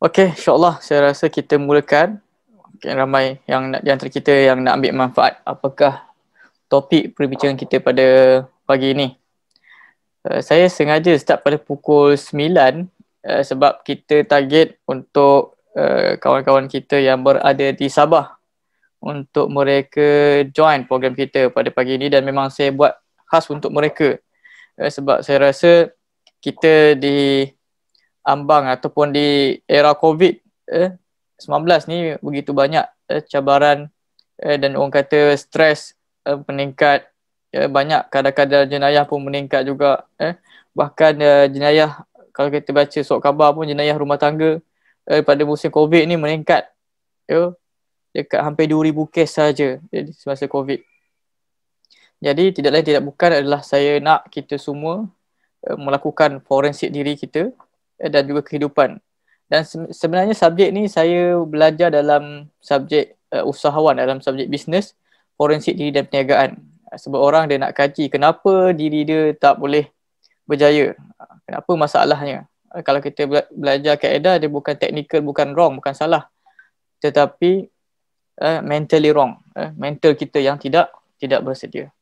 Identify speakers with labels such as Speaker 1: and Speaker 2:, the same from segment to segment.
Speaker 1: Okay, insyaAllah saya rasa kita mulakan okay, ramai yang nak, di antara kita yang nak ambil manfaat apakah topik perbincangan kita pada pagi ini. Uh, saya sengaja start pada pukul 9 uh, eh, sebab kita target untuk uh, kawan-kawan kita yang berada di Sabah untuk mereka join program kita pada pagi ini dan memang saya buat khas untuk mereka uh, sebab saya rasa kita di ambang ataupun di era COVID-19 eh, ni begitu banyak eh, cabaran eh, dan orang kata stres eh, meningkat eh, banyak kadar-kadar jenayah pun meningkat juga eh. bahkan eh, jenayah kalau kita baca sok khabar pun jenayah rumah tangga eh, pada musim COVID ni meningkat eh, dekat hampir 2000 kes saja eh, semasa COVID jadi tidak lain tidak bukan adalah saya nak kita semua eh, melakukan forensik diri kita Eh, dan juga kehidupan. Dan sebenarnya subjek ni saya belajar dalam subjek uh, usahawan dalam subjek bisnes, forensik diri dan perniagaan. Sebab orang dia nak kaji kenapa diri dia tak boleh berjaya. Kenapa masalahnya? Eh, kalau kita belajar kaedah dia bukan technical, bukan wrong, bukan salah. Tetapi uh, mentally wrong, uh, mental kita yang tidak tidak bersedia.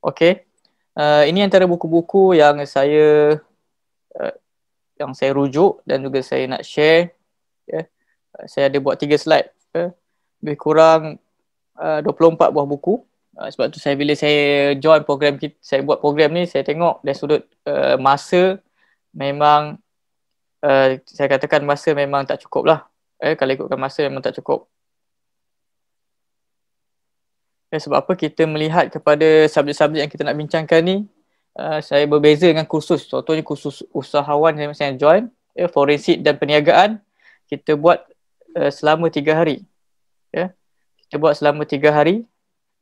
Speaker 1: Okay. Uh, ini antara buku-buku yang saya uh, yang saya rujuk dan juga saya nak share. Yeah. Uh, saya ada buat tiga slide. Yeah. Lebih kurang uh, 24 buah buku. Uh, sebab tu saya bila saya join program kita, saya buat program ni saya tengok dari sudut uh, masa memang uh, saya katakan masa memang tak cukup lah. Eh, ya. kalau ikutkan masa memang tak cukup. Ya, sebab apa kita melihat kepada subjek-subjek yang kita nak bincangkan ni uh, saya berbeza dengan kursus contohnya kursus usahawan yang saya join ya, forensik dan perniagaan kita buat uh, selama tiga hari ya. kita buat selama tiga hari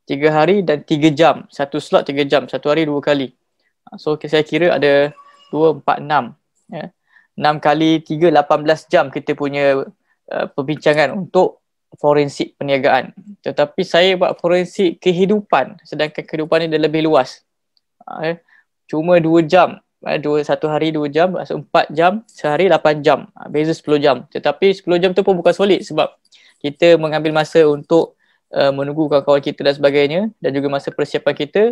Speaker 1: tiga hari dan tiga jam satu slot tiga jam satu hari dua kali uh, so saya kira ada dua empat enam ya. enam kali tiga lapan belas jam kita punya uh, perbincangan untuk forensik perniagaan tetapi saya buat forensik kehidupan sedangkan kehidupan ni dia lebih luas uh, cuma dua jam uh, dua, satu hari dua jam maksud empat jam sehari lapan jam uh, beza 10 jam tetapi sepuluh jam tu pun bukan solid sebab kita mengambil masa untuk uh, menunggu kawan-kawan kita dan sebagainya dan juga masa persiapan kita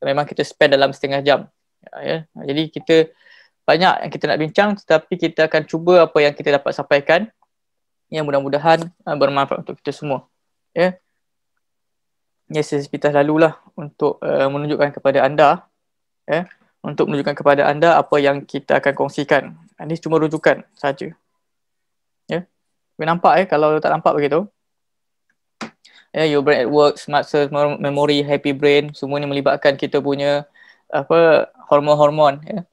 Speaker 1: memang kita spend dalam setengah jam uh, yeah. jadi kita banyak yang kita nak bincang tetapi kita akan cuba apa yang kita dapat sampaikan yang mudah-mudahan uh, bermanfaat untuk kita semua. Ya. Ya sesepitas lalulah untuk uh, menunjukkan kepada anda ya, untuk menunjukkan kepada anda apa yang kita akan kongsikan. Uh, ini cuma rujukan saja. Ya. Boleh nampak eh kalau tak nampak begitu. Ya, yeah, your brain at work, smart cells, memory, happy brain, semua ni melibatkan kita punya apa hormon-hormon ya. Yeah.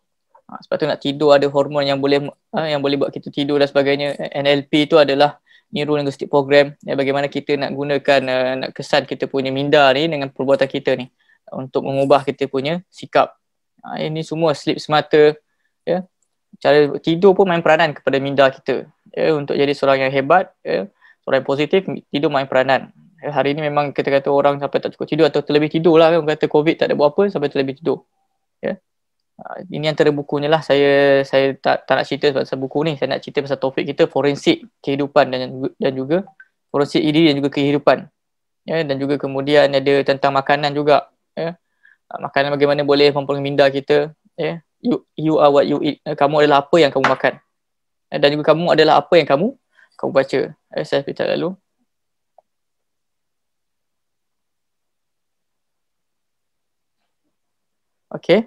Speaker 1: Ha, sebab tu nak tidur ada hormon yang boleh ha, yang boleh buat kita tidur dan sebagainya NLP tu adalah neuro linguistic program ya, bagaimana kita nak gunakan eh, nak kesan kita punya minda ni dengan perbuatan kita ni untuk mengubah kita punya sikap ha, ini semua sleep semata ya cara tidur pun main peranan kepada minda kita ya untuk jadi seorang yang hebat ya seorang yang positif tidur main peranan ya, hari ni memang kita kata orang sampai tak cukup tidur atau terlebih tidur lah kan kata covid tak ada buat apa sampai terlebih tidur ya Uh, ini antara bukunya lah saya saya tak tak nak cerita pasal buku ni saya nak cerita pasal topik kita forensik kehidupan dan dan juga forensik e diri dan juga kehidupan ya dan juga kemudian ada tentang makanan juga ya uh, makanan bagaimana boleh mempengaruhi minda kita ya you you are what you eat uh, kamu adalah apa yang kamu makan uh, dan juga kamu adalah apa yang kamu kamu baca uh, saya cerita lalu okay.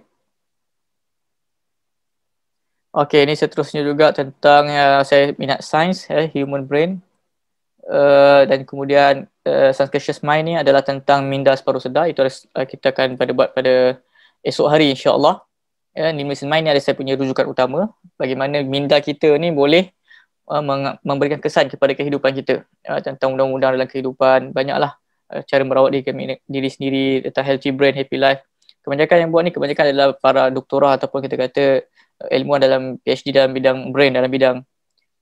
Speaker 1: Okey, ini seterusnya juga tentang uh, saya minat sains, eh, human brain. Uh, dan kemudian uh, eh, Sunscious Mind ni adalah tentang minda separuh sedar itu harus, uh, kita akan pada buat pada esok hari insyaAllah yeah, Nimbus Mind ni ada saya punya rujukan utama bagaimana minda kita ni boleh uh, memberikan kesan kepada kehidupan kita uh, tentang undang-undang dalam kehidupan banyaklah uh, cara merawat diri, kami, diri sendiri tentang healthy brain, happy life kebanyakan yang buat ni kebanyakan adalah para doktorah ataupun kita kata ilmuan dalam PhD dalam bidang brain dalam bidang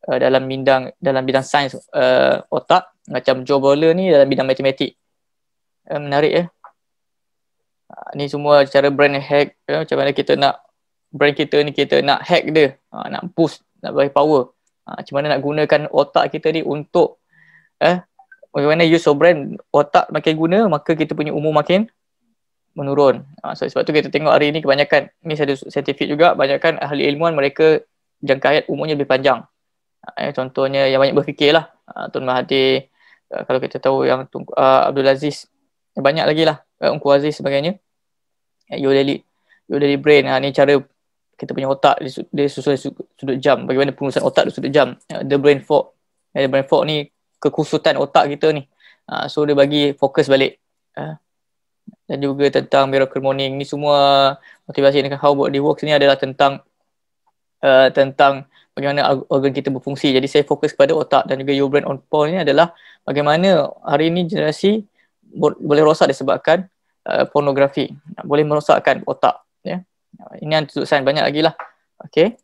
Speaker 1: uh, dalam bidang dalam bidang sains uh, otak macam Joe Bowler ni dalam bidang matematik uh, menarik ya eh? uh, ni semua cara brain hack eh? macam mana kita nak brain kita ni kita nak hack dia uh, nak push nak bagi power uh, macam mana nak gunakan otak kita ni untuk eh bagaimana use of brain otak makin guna maka kita punya umur makin menurun. Uh, so, sebab tu kita tengok hari ini kebanyakan, ni saya ada saintifik juga, kebanyakan ahli ilmuan mereka jangka hayat umurnya lebih panjang. Uh, contohnya yang banyak berfikirlah, uh, Tun Mahathir, uh, kalau kita tahu yang Tun uh, Abdul Aziz, banyak lagi lah, uh, Ungku Aziz sebagainya. Eh, Yodeli, Yodeli Brain, uh, ni cara kita punya otak dia sesuai sudut jam bagaimana pengurusan otak sudut jam the brain fog eh, the brain fog ni kekusutan otak kita ni so dia bagi fokus balik dan juga tentang Miracle Morning ni semua motivasi dengan How About The Works ni adalah tentang uh, tentang bagaimana organ kita berfungsi. Jadi saya fokus kepada otak dan juga Your Brain On Point ni adalah bagaimana hari ini generasi boleh rosak disebabkan uh, pornografi. Boleh merosakkan otak. Ya. Ini yang tutusan banyak lagi lah. Okay.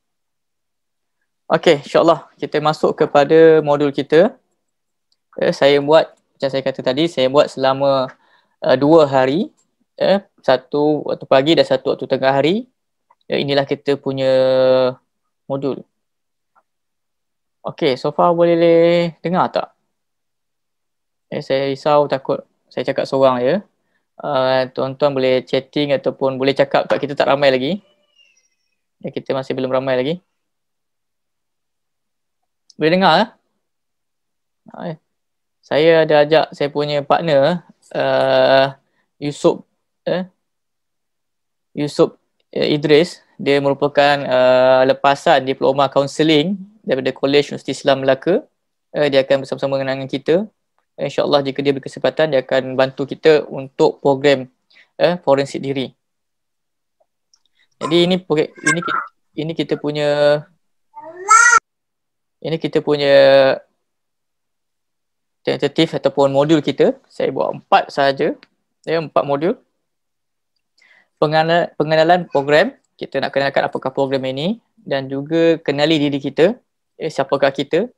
Speaker 1: Okay, insyaAllah kita masuk kepada modul kita. Uh, saya buat, macam saya kata tadi, saya buat selama uh, dua hari eh satu waktu pagi dan satu waktu tengah hari ya, inilah kita punya modul Okay, so far boleh dengar tak eh saya risau takut saya cakap seorang ya uh, tuan-tuan boleh chatting ataupun boleh cakap kat kita tak ramai lagi ya kita masih belum ramai lagi boleh dengar eh? eh saya ada ajak saya punya partner eh uh, Yusuf eh Yusuf uh, eh, Idris dia merupakan uh, lepasan diploma counseling daripada College Universiti Islam Melaka uh, dia akan bersama-sama dengan kita insyaallah jika dia berkesempatan dia akan bantu kita untuk program uh, eh, forensik diri jadi ini ini ini kita punya ini kita punya tentative ataupun modul kita saya buat empat saja ya empat modul pengenalan pengenalan program kita nak kenalkan apakah program ini dan juga kenali diri kita eh, siapakah kita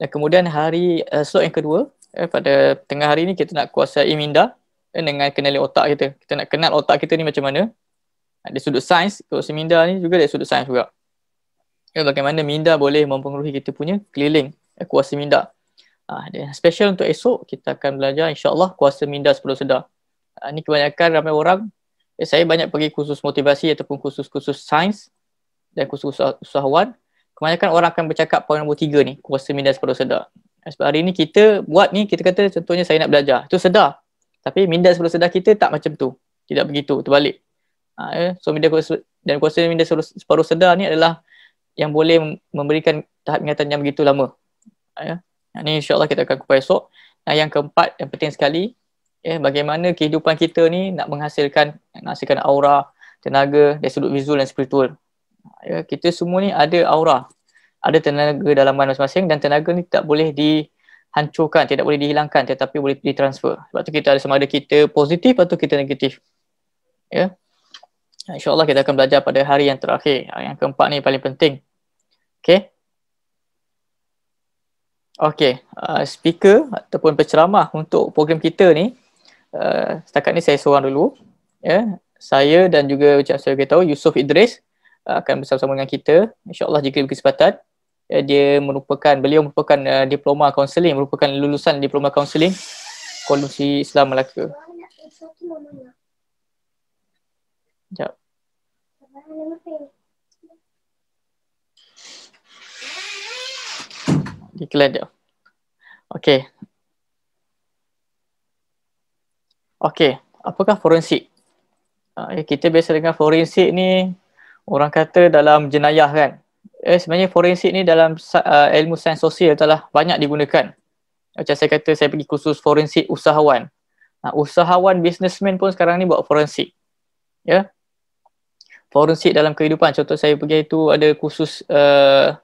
Speaker 1: dan kemudian hari uh, slot yang kedua eh, pada tengah hari ini kita nak kuasai minda eh, dengan kenali otak kita kita nak kenal otak kita ni macam mana ada sudut sains kuasai minda ni juga ada sudut sains juga eh, bagaimana minda boleh mempengaruhi kita punya keliling eh, kuasa minda Uh, special untuk esok kita akan belajar insyaAllah kuasa minda 10 sedar. Ini uh, kebanyakan ramai orang, eh, saya banyak pergi khusus motivasi ataupun khusus-khusus sains dan khusus usahawan. Kebanyakan orang akan bercakap poin nombor tiga ni, kuasa minda 10 sedar. Sebab hari ni kita buat ni, kita kata contohnya saya nak belajar. Itu sedar. Tapi minda 10 sedar kita tak macam tu. Tidak begitu, terbalik. Uh, eh. so minda kuasa, dan kuasa minda separuh sedar ni adalah yang boleh memberikan tahap ingatan yang begitu lama. Uh, eh. Yang ni insya kita akan kupas esok. Nah, yang keempat yang penting sekali eh bagaimana kehidupan kita ni nak menghasilkan nak menghasilkan aura tenaga dari sudut visual dan spiritual. Ya, kita semua ni ada aura, ada tenaga dalam dalaman masing-masing dan tenaga ni tak boleh dihancurkan, tidak boleh dihilangkan tetapi boleh ditransfer. Sebab tu kita ada sama ada kita positif atau kita negatif. Ya. InsyaAllah kita akan belajar pada hari yang terakhir. Yang keempat ni paling penting. Okay. Okay, uh, speaker ataupun penceramah untuk program kita ni uh, setakat ni saya seorang dulu. Ya, yeah. saya dan juga macam saya beritahu Yusof Idris uh, akan bersama-sama dengan kita. Insyaallah allah jika berkesempatan uh, dia merupakan beliau merupakan uh, diploma counselling, merupakan lulusan diploma counselling Konvensi Islam Melaka. Jap. Yeah. di kalender. Okay, okay. apakah forensik? Uh, kita biasa dengan forensik ni orang kata dalam jenayah kan. Eh sebenarnya forensik ni dalam uh, ilmu sains sosial telah banyak digunakan. Macam saya kata saya pergi khusus forensik usahawan. Uh, usahawan businessman pun sekarang ni buat forensik. Ya. Yeah? Forensik dalam kehidupan contoh saya pergi itu ada khusus uh,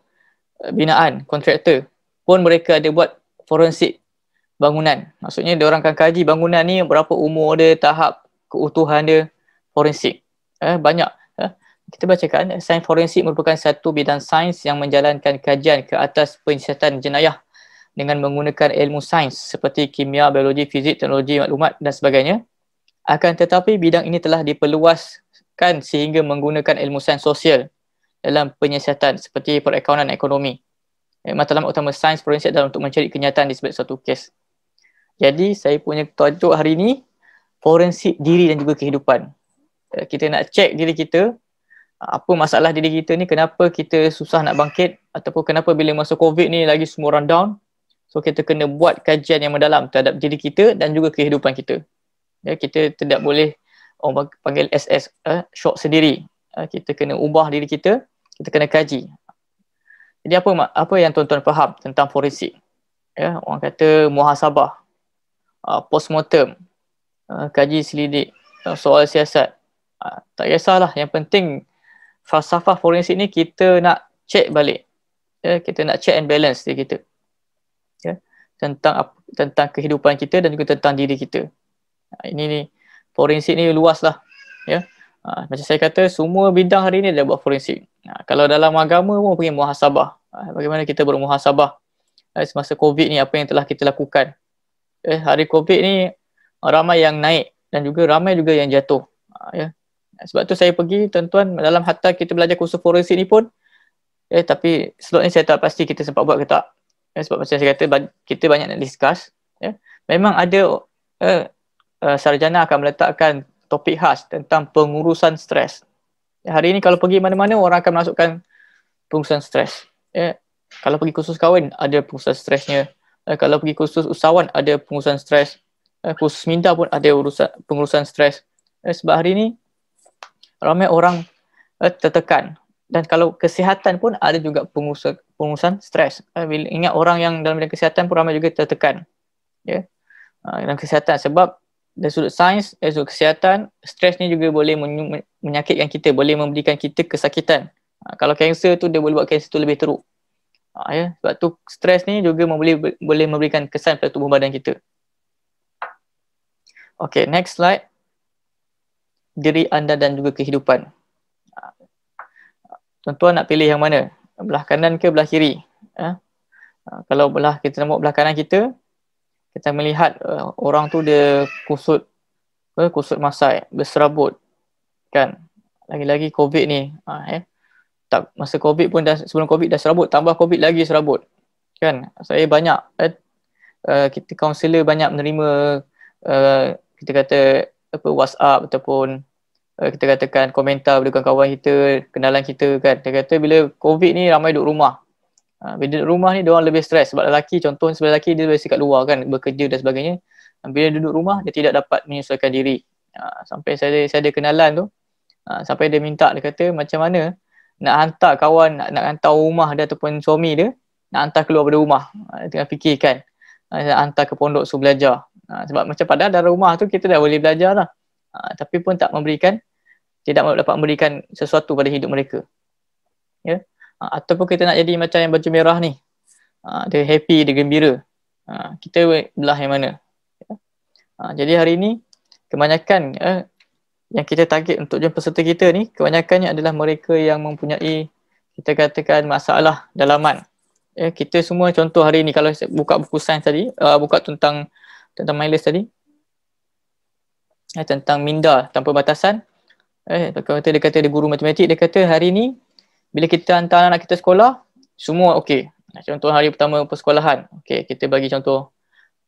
Speaker 1: ah, binaan kontraktor pun mereka ada buat forensik bangunan. Maksudnya dia orang akan kaji bangunan ni berapa umur dia, tahap keutuhan dia forensik. Eh banyak eh. Kita kan, sains forensik merupakan satu bidang sains yang menjalankan kajian ke atas penyiasatan jenayah dengan menggunakan ilmu sains seperti kimia, biologi, fizik, teknologi maklumat dan sebagainya. Akan tetapi bidang ini telah diperluaskan sehingga menggunakan ilmu sains sosial dalam penyiasatan seperti perakaunan ekonomi. Eh, matlamat utama sains forensik adalah untuk mencari kenyataan di sebalik suatu kes. Jadi saya punya tajuk hari ini forensik diri dan juga kehidupan. Eh, kita nak cek diri kita apa masalah diri kita ni kenapa kita susah nak bangkit ataupun kenapa bila masa covid ni lagi semua orang down so kita kena buat kajian yang mendalam terhadap diri kita dan juga kehidupan kita ya kita tidak boleh orang panggil SS uh, eh, shock sendiri uh, kita kena ubah diri kita kita kena kaji jadi apa apa yang tuan-tuan faham tentang forensik? Ya, orang kata muhasabah, uh, postmortem, uh, kaji selidik, uh, soal siasat. Uh, tak kisahlah, yang penting falsafah forensik ni kita nak check balik. Ya, kita nak check and balance diri kita. Ya, tentang tentang kehidupan kita dan juga tentang diri kita. ini ni forensik ni luaslah. Ya. Yeah. Uh, macam saya kata, semua bidang hari ini dah buat forensik. Uh, kalau dalam agama pun pergi muhasabah. Uh, bagaimana kita bermuhasabah uh, semasa COVID ni, apa yang telah kita lakukan. Uh, hari COVID ni, ramai yang naik dan juga ramai juga yang jatuh. Uh, yeah. Sebab tu saya pergi, tuan-tuan, dalam hatta kita belajar kursus forensik ni pun, eh, tapi slot ni saya tak pasti kita sempat buat ke tak. Eh, sebab macam saya kata, kita banyak nak discuss. Yeah. Memang ada uh, sarjana akan meletakkan topik khas tentang pengurusan stres. Hari ini kalau pergi mana-mana orang akan masukkan pengurusan stres. Ya. Kalau pergi kursus kawin ada pengurusan stresnya. Eh, kalau pergi kursus usahawan ada pengurusan stres. Eh, kursus minda pun ada urusan pengurusan stres. Sebab hari ini ramai orang tertekan dan kalau kesihatan pun ada juga pengurusan pengurusan stres. Bila ingat orang yang dalam bidang kesihatan pun ramai juga tertekan. Ya. Ah, dalam kesihatan sebab dari sudut sains, dari sudut kesihatan, stres ni juga boleh men- menyakitkan kita, boleh memberikan kita kesakitan. Ha, kalau kanser tu dia boleh buat kanser tu lebih teruk. Ha, ya, sebab tu stres ni juga boleh boleh memberikan kesan pada tubuh badan kita. Okay, next slide. Diri anda dan juga kehidupan. Ha, tuan-tuan nak pilih yang mana? Belah kanan ke belah kiri? Ha? ha kalau belah kita nampak belah kanan kita, kita melihat uh, orang tu dia kusut uh, kusut masai eh, berserabut kan lagi-lagi covid ni uh, eh tak masa covid pun dah sebelum covid dah serabut tambah covid lagi serabut kan saya banyak eh, uh, kita kaunselor banyak menerima uh, kita kata apa WhatsApp ataupun uh, kita katakan komentar dari kawan kita kenalan kita kan dia kata bila covid ni ramai duduk rumah Ha, bila duduk rumah ni, dia orang lebih stres sebab lelaki, contoh sebab lelaki dia biasa kat luar kan, bekerja dan sebagainya. Ha, bila duduk rumah, dia tidak dapat menyesuaikan diri. Ha, sampai saya ada, saya ada kenalan tu, ha, sampai dia minta, dia kata macam mana nak hantar kawan, nak, nak hantar rumah dia ataupun suami dia, nak hantar keluar dari rumah. Ha, tengah fikirkan, ha, nak hantar ke pondok suruh belajar. Ha, sebab macam pada dalam rumah tu, kita dah boleh belajar lah. Ha, tapi pun tak memberikan, tidak dapat memberikan sesuatu pada hidup mereka. Ya. Yeah? Ah, ataupun kita nak jadi macam yang baju merah ni. Ah, dia happy, dia gembira. Ah, kita belah yang mana? jadi hari ini kebanyakan eh, yang kita target untuk jumpa peserta kita ni kebanyakannya adalah mereka yang mempunyai kita katakan masalah dalaman. Eh, kita semua contoh hari ini kalau buka buku sains tadi, uh, buka tentang tentang mindless tadi. Eh, tentang minda tanpa batasan. Eh, kata dia kata dia guru matematik, dia kata hari ini bila kita hantar anak kita sekolah, semua okey. Contoh hari pertama persekolahan, okey kita bagi contoh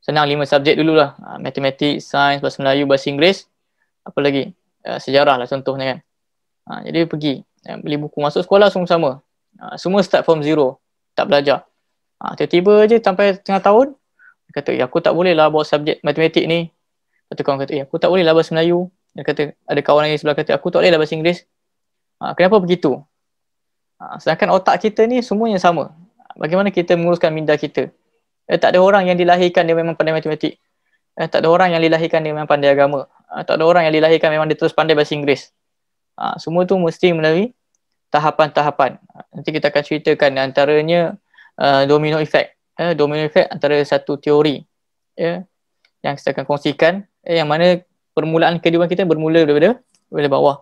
Speaker 1: senang lima subjek dululah. Uh, ah, matematik, sains, bahasa Melayu, bahasa Inggeris. Apa lagi? Uh, sejarah lah contohnya kan. Uh, jadi pergi, uh, beli buku masuk sekolah semua sama. Uh, semua start from zero, tak belajar. Uh, tiba-tiba je sampai tengah tahun, dia kata, ya aku tak boleh lah bawa subjek matematik ni. Lepas tu kawan kata, ya aku tak boleh lah bahasa Melayu. Dia kata, ada kawan lagi sebelah kata, aku tak boleh lah bahasa Inggeris. Uh, kenapa begitu? Ha, sedangkan otak kita ni semuanya sama bagaimana kita menguruskan minda kita eh, tak ada orang yang dilahirkan dia memang pandai matematik eh, tak ada orang yang dilahirkan dia memang pandai agama eh, tak ada orang yang dilahirkan memang dia terus pandai bahasa Inggeris ha, semua tu mesti melalui tahapan-tahapan nanti kita akan ceritakan antaranya uh, domino effect eh, domino effect antara satu teori ya, yang kita akan kongsikan eh, yang mana permulaan kehidupan kita bermula daripada, daripada bawah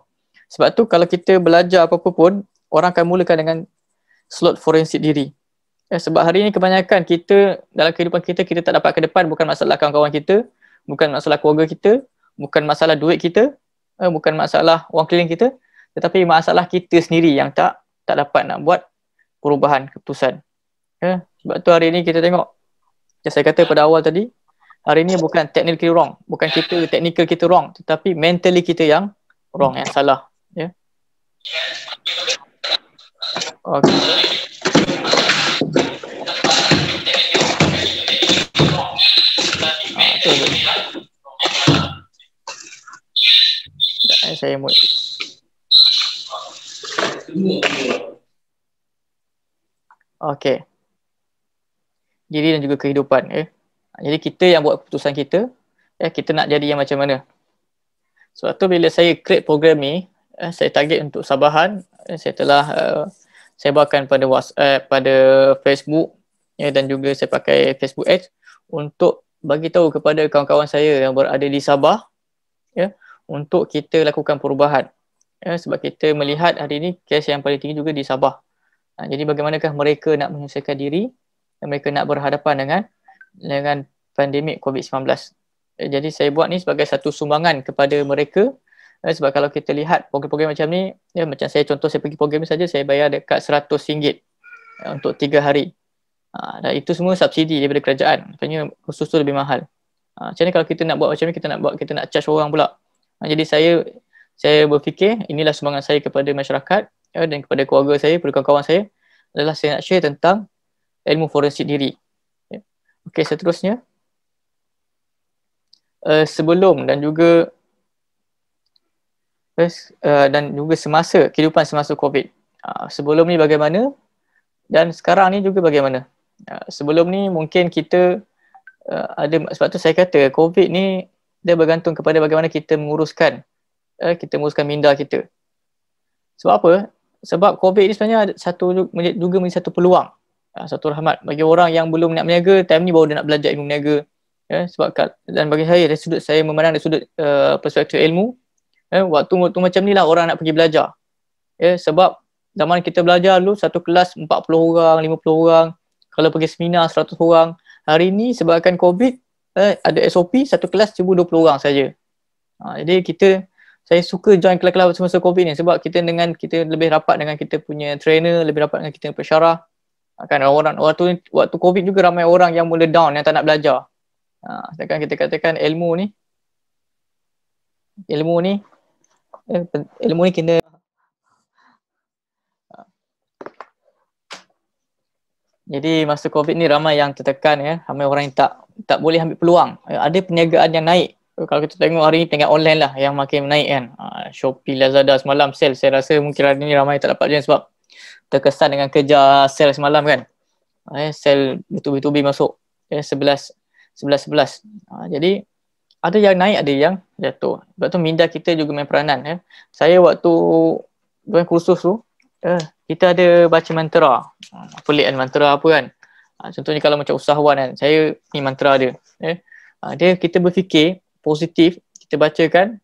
Speaker 1: sebab tu kalau kita belajar apa-apa pun orang akan mulakan dengan slot forensik diri. Ya, sebab hari ini kebanyakan kita dalam kehidupan kita kita tak dapat ke depan bukan masalah kawan-kawan kita, bukan masalah keluarga kita, bukan masalah duit kita, eh, bukan masalah wang keliling kita, tetapi masalah kita sendiri yang tak tak dapat nak buat perubahan keputusan. Ya, sebab tu hari ini kita tengok yang saya kata pada awal tadi, hari ini bukan kita wrong, bukan kita teknikal kita wrong, tetapi mentally kita yang wrong yang salah, ya. Yeah. Okay. Ah, saya mute. Okay. Jadi dan juga kehidupan. Eh. Jadi kita yang buat keputusan kita, eh, kita nak jadi yang macam mana. Sebab so, tu bila saya create program ni, eh, saya target untuk Sabahan, eh, saya telah uh, saya bawakan pada WhatsApp, eh, pada Facebook ya, dan juga saya pakai Facebook Ads untuk bagi tahu kepada kawan-kawan saya yang berada di Sabah ya, untuk kita lakukan perubahan. Ya, sebab kita melihat hari ini kes yang paling tinggi juga di Sabah. Ha, jadi bagaimanakah mereka nak menyelesaikan diri dan mereka nak berhadapan dengan dengan pandemik COVID-19. Ya, jadi saya buat ni sebagai satu sumbangan kepada mereka Eh, sebab kalau kita lihat program-program macam ni, ya macam saya contoh saya pergi program ni saja saya bayar dekat RM100 eh, untuk tiga hari. Ha, dan itu semua subsidi daripada kerajaan. Maksudnya khusus tu lebih mahal. Ha, macam ni kalau kita nak buat macam ni kita nak buat kita nak charge orang pula. Ha, jadi saya saya berfikir inilah sumbangan saya kepada masyarakat ya, dan kepada keluarga saya, kepada kawan-kawan saya adalah saya nak share tentang ilmu forensik diri. Ya. Okey, seterusnya. Uh, sebelum dan juga First, uh, dan juga semasa kehidupan semasa COVID. Uh, sebelum ni bagaimana dan sekarang ni juga bagaimana. Uh, sebelum ni mungkin kita uh, ada sebab tu saya kata COVID ni dia bergantung kepada bagaimana kita menguruskan uh, kita menguruskan minda kita. Sebab apa? Sebab COVID ni sebenarnya ada satu juga menjadi satu peluang. Uh, satu rahmat bagi orang yang belum nak berniaga, time ni baru dia nak belajar ilmu berniaga. Ya, sebab kat, dan bagi saya dari sudut saya memandang dari sudut uh, perspektif ilmu eh, waktu waktu macam ni lah orang nak pergi belajar eh, sebab zaman kita belajar dulu satu kelas 40 orang 50 orang kalau pergi seminar 100 orang hari ni sebabkan covid eh, ada SOP satu kelas cuma 20 orang saja ha, jadi kita saya suka join kelas-kelas semasa covid ni sebab kita dengan kita lebih rapat dengan kita punya trainer lebih rapat dengan kita pesyarah akan ha, orang waktu waktu covid juga ramai orang yang mula down yang tak nak belajar. Ha, sedangkan kita katakan ilmu ni ilmu ni eh, ilmu ni kena Jadi masa COVID ni ramai yang tertekan ya, ramai orang yang tak tak boleh ambil peluang. Eh, ada perniagaan yang naik. Kalau kita tengok hari ni tingkat online lah yang makin naik kan. Ah, Shopee, Lazada semalam sale. Saya rasa mungkin hari ni ramai tak dapat jalan sebab terkesan dengan kerja sale semalam kan. Eh, sale bertubi-tubi masuk. Eh, 11, 11, 11. jadi ada yang naik ada yang jatuh sebab tu minda kita juga main peranan ya saya waktu buat kursus tu eh, kita ada baca mantra ha, pelik kan mantra apa kan ha, contohnya kalau macam usahawan kan saya ni mantra dia ya dia kita berfikir positif kita bacakan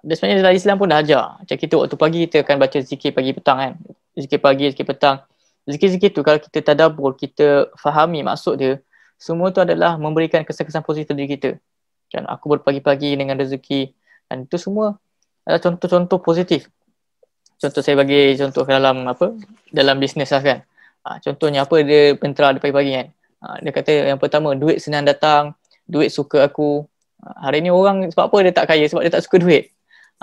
Speaker 1: dan sebenarnya dalam Islam pun dah ajar macam kita waktu pagi kita akan baca zikir pagi petang kan zikir pagi zikir petang zikir-zikir tu kalau kita tadabbur kita fahami maksud dia semua tu adalah memberikan kesan-kesan positif diri kita dan aku berpagi-pagi dengan rezeki dan itu semua adalah contoh-contoh positif contoh saya bagi contoh dalam apa dalam bisnes lah kan ha, contohnya apa dia pentera dia pagi-pagi kan ha, dia kata yang pertama duit senang datang duit suka aku ha, hari ni orang sebab apa dia tak kaya sebab dia tak suka duit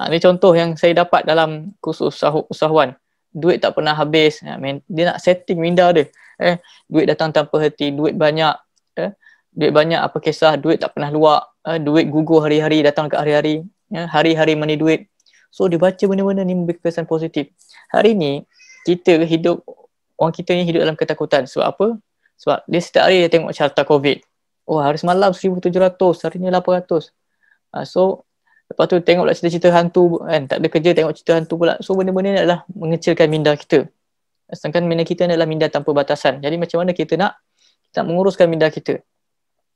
Speaker 1: ha, ni contoh yang saya dapat dalam kursus usah- usahawan duit tak pernah habis ha, main, dia nak setting minda dia eh duit datang tanpa hati, duit banyak eh duit banyak apa kisah duit tak pernah luak uh, duit gugur hari-hari datang ke hari-hari ya hari-hari mana duit so dia baca benda-benda ni memberi kesan positif hari ni kita hidup orang kita ni hidup dalam ketakutan sebab apa sebab dia setiap hari dia tengok carta covid oh hari semalam 1700 hari ni 800 uh, ha, so lepas tu tengok pula cerita-cerita hantu kan tak ada kerja tengok cerita hantu pula so benda-benda ni adalah mengecilkan minda kita sedangkan minda kita ni adalah minda tanpa batasan jadi macam mana kita nak Tak menguruskan minda kita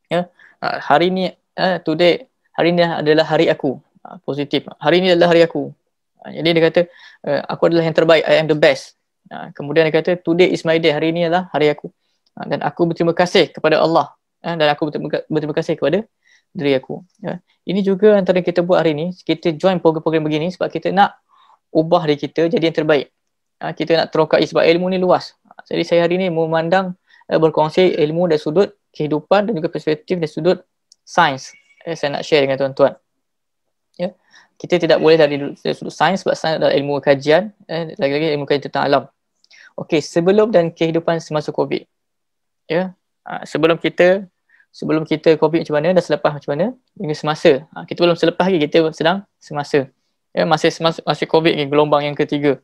Speaker 1: ya uh, hari ni uh, today hari ini adalah hari aku uh, positif hari ini adalah hari aku uh, jadi dia kata uh, aku adalah yang terbaik i am the best uh, kemudian dia kata today is my day hari ini adalah hari aku uh, dan aku berterima kasih kepada Allah uh, dan aku berterima, berterima kasih kepada diri aku uh, ini juga antara yang kita buat hari ini kita join program-program begini sebab kita nak ubah diri kita jadi yang terbaik uh, kita nak terokai sebab ilmu ni luas uh, jadi saya hari ini memandang uh, berkongsi ilmu dari sudut kehidupan dan juga perspektif dari sudut sains eh, saya nak share dengan tuan-tuan ya kita tidak boleh dari sudut sains sebab sains adalah ilmu kajian eh, lagi-lagi ilmu kajian tentang alam okey sebelum dan kehidupan semasa covid ya ha, sebelum kita sebelum kita covid macam mana dan selepas macam mana hingga semasa ha, kita belum selepas lagi kita sedang semasa ya masih semasa, masih covid ni gelombang yang ketiga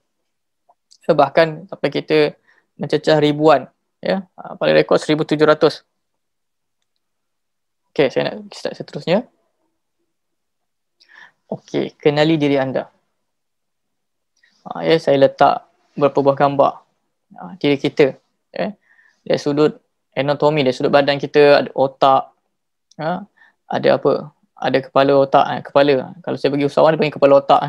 Speaker 1: so, bahkan sampai kita mencecah ribuan ya ha, paling rekod 1700 Okay, saya nak start seterusnya. Okay, kenali diri anda. Ha, ya, saya letak beberapa buah gambar ha, diri kita. Ya. Dari sudut anatomi, dari sudut badan kita, ada otak, ha, ada apa? Ada kepala otak, ha, kepala. Kalau saya bagi usahawan, dia panggil kepala otak.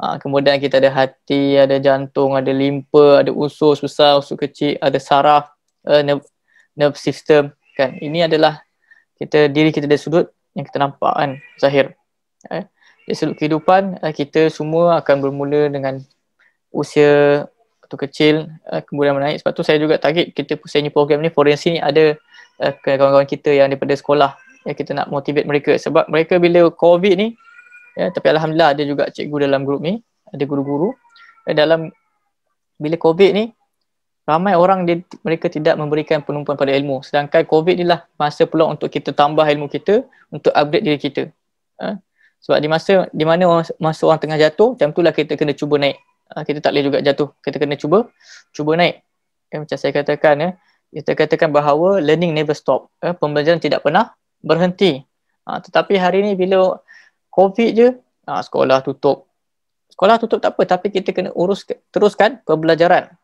Speaker 1: Ha, kemudian kita ada hati, ada jantung, ada limpa, ada usus besar, usus kecil, ada saraf, uh, eh, nerve, nerve system. Kan? Ini adalah kita diri kita dari sudut yang kita nampak kan zahir eh dari sudut kehidupan eh, kita semua akan bermula dengan usia waktu kecil eh, kemudian menaik sebab tu saya juga target kita punya program ni forensik ni ada uh, kawan-kawan kita yang daripada sekolah yang kita nak motivate mereka sebab mereka bila covid ni ya tapi alhamdulillah ada juga cikgu dalam grup ni ada guru-guru dalam bila covid ni ramai orang dia, mereka tidak memberikan penumpuan pada ilmu sedangkan covid inilah masa peluang untuk kita tambah ilmu kita untuk upgrade diri kita ha? sebab di masa di mana masa orang tengah jatuh macam itulah kita kena cuba naik ha? kita tak boleh juga jatuh kita kena cuba cuba naik ya, macam saya katakan ya kita katakan bahawa learning never stop ya, pembelajaran tidak pernah berhenti ha, tetapi hari ini bila covid je ha, sekolah tutup sekolah tutup tak apa tapi kita kena urus teruskan pembelajaran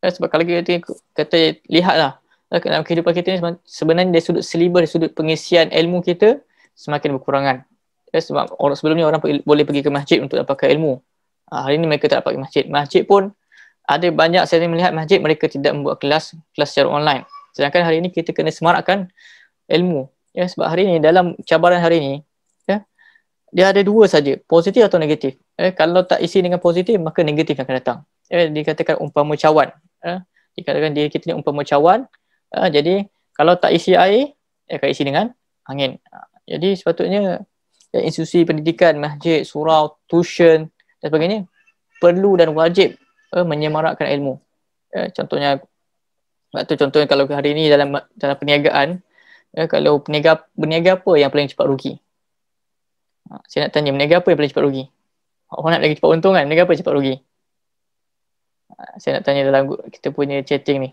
Speaker 1: Eh, sebab kalau kita kata lihatlah dalam kehidupan kita ni sebenarnya dari sudut seliber, dari sudut pengisian ilmu kita semakin berkurangan. Eh, sebab orang sebelum ni orang boleh pergi ke masjid untuk dapatkan ilmu. Ah, hari ni mereka tak dapat ke masjid. Masjid pun ada banyak saya melihat masjid mereka tidak membuat kelas kelas secara online. Sedangkan hari ini kita kena semarakkan ilmu. Ya, sebab hari ini dalam cabaran hari ini ya, dia ada dua saja, positif atau negatif. Eh, kalau tak isi dengan positif maka negatif akan datang. Eh, dikatakan umpama cawan eh, dikatakan diri kita ni umpama cawan eh, jadi kalau tak isi air ia eh, akan isi dengan angin jadi sepatutnya eh, institusi pendidikan masjid surau tuition dan sebagainya perlu dan wajib eh, menyemarakkan ilmu eh, contohnya waktu contohnya kalau hari ini dalam dalam perniagaan eh, kalau peniaga berniaga apa yang paling cepat rugi ha, saya nak tanya, meniaga apa yang paling cepat rugi? Orang nak lagi cepat untung kan, meniaga apa cepat rugi? Ah, saya nak tanya dalam kita punya chatting ni.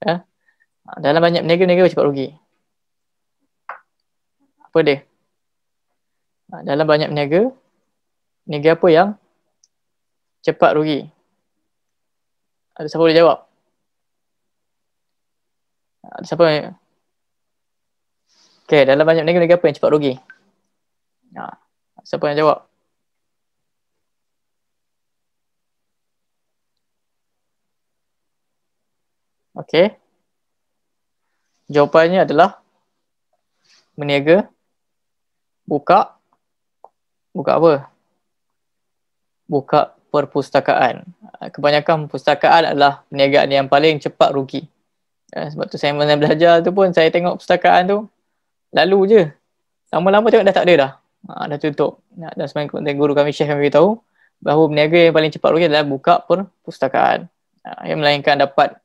Speaker 1: Ya? Ah, dalam banyak peniaga-peniaga cepat rugi. Apa dia? Ah, dalam banyak peniaga, peniaga apa yang cepat rugi? Ada siapa boleh jawab? Ada siapa? Okay, dalam banyak peniaga, negara apa yang cepat rugi? Siapa yang jawab? Okey. Jawapannya adalah meniaga buka buka apa? Buka perpustakaan. Kebanyakan perpustakaan adalah perniagaan yang paling cepat rugi. Ya, sebab tu saya mula belajar tu pun saya tengok perpustakaan tu lalu je. Lama-lama tengok dah tak ada dah. Ha, dah tutup. Ya, Dan sebenarnya guru kami, Syekh kami beritahu bahawa peniaga yang paling cepat rugi adalah buka perpustakaan. Ya, yang melainkan dapat